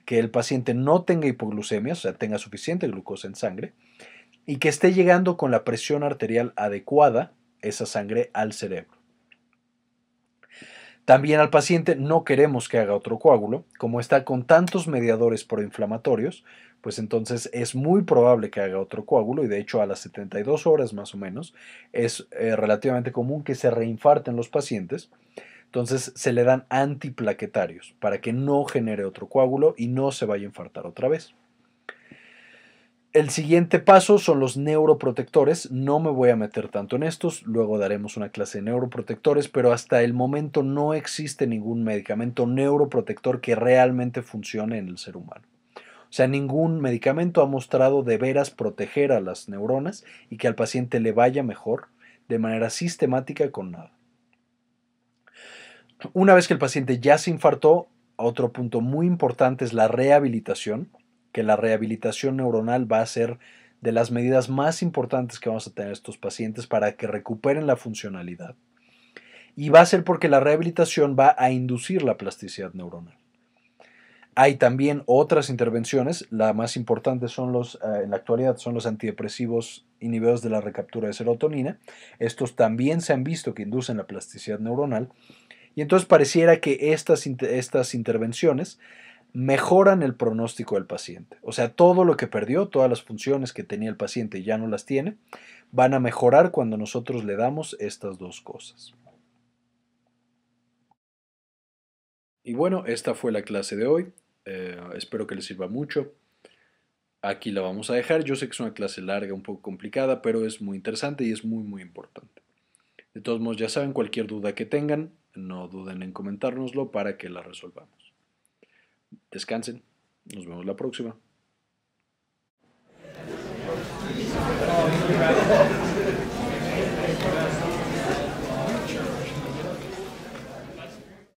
que el paciente no tenga hipoglucemia, o sea, tenga suficiente glucosa en sangre, y que esté llegando con la presión arterial adecuada esa sangre al cerebro. También al paciente no queremos que haga otro coágulo, como está con tantos mediadores proinflamatorios, pues entonces es muy probable que haga otro coágulo y de hecho a las 72 horas más o menos es eh, relativamente común que se reinfarten los pacientes. Entonces se le dan antiplaquetarios para que no genere otro coágulo y no se vaya a infartar otra vez. El siguiente paso son los neuroprotectores. No me voy a meter tanto en estos, luego daremos una clase de neuroprotectores, pero hasta el momento no existe ningún medicamento neuroprotector que realmente funcione en el ser humano. O sea, ningún medicamento ha mostrado de veras proteger a las neuronas y que al paciente le vaya mejor de manera sistemática con nada. Una vez que el paciente ya se infartó, otro punto muy importante es la rehabilitación que la rehabilitación neuronal va a ser de las medidas más importantes que vamos a tener estos pacientes para que recuperen la funcionalidad. Y va a ser porque la rehabilitación va a inducir la plasticidad neuronal. Hay también otras intervenciones, la más importante son los, eh, en la actualidad son los antidepresivos inhibidos de la recaptura de serotonina. Estos también se han visto que inducen la plasticidad neuronal. Y entonces pareciera que estas, estas intervenciones mejoran el pronóstico del paciente. O sea, todo lo que perdió, todas las funciones que tenía el paciente y ya no las tiene, van a mejorar cuando nosotros le damos estas dos cosas. Y bueno, esta fue la clase de hoy. Eh, espero que les sirva mucho. Aquí la vamos a dejar. Yo sé que es una clase larga, un poco complicada, pero es muy interesante y es muy, muy importante. De todos modos, ya saben, cualquier duda que tengan, no duden en comentárnoslo para que la resolvamos. Descansen. Nos vemos la próxima.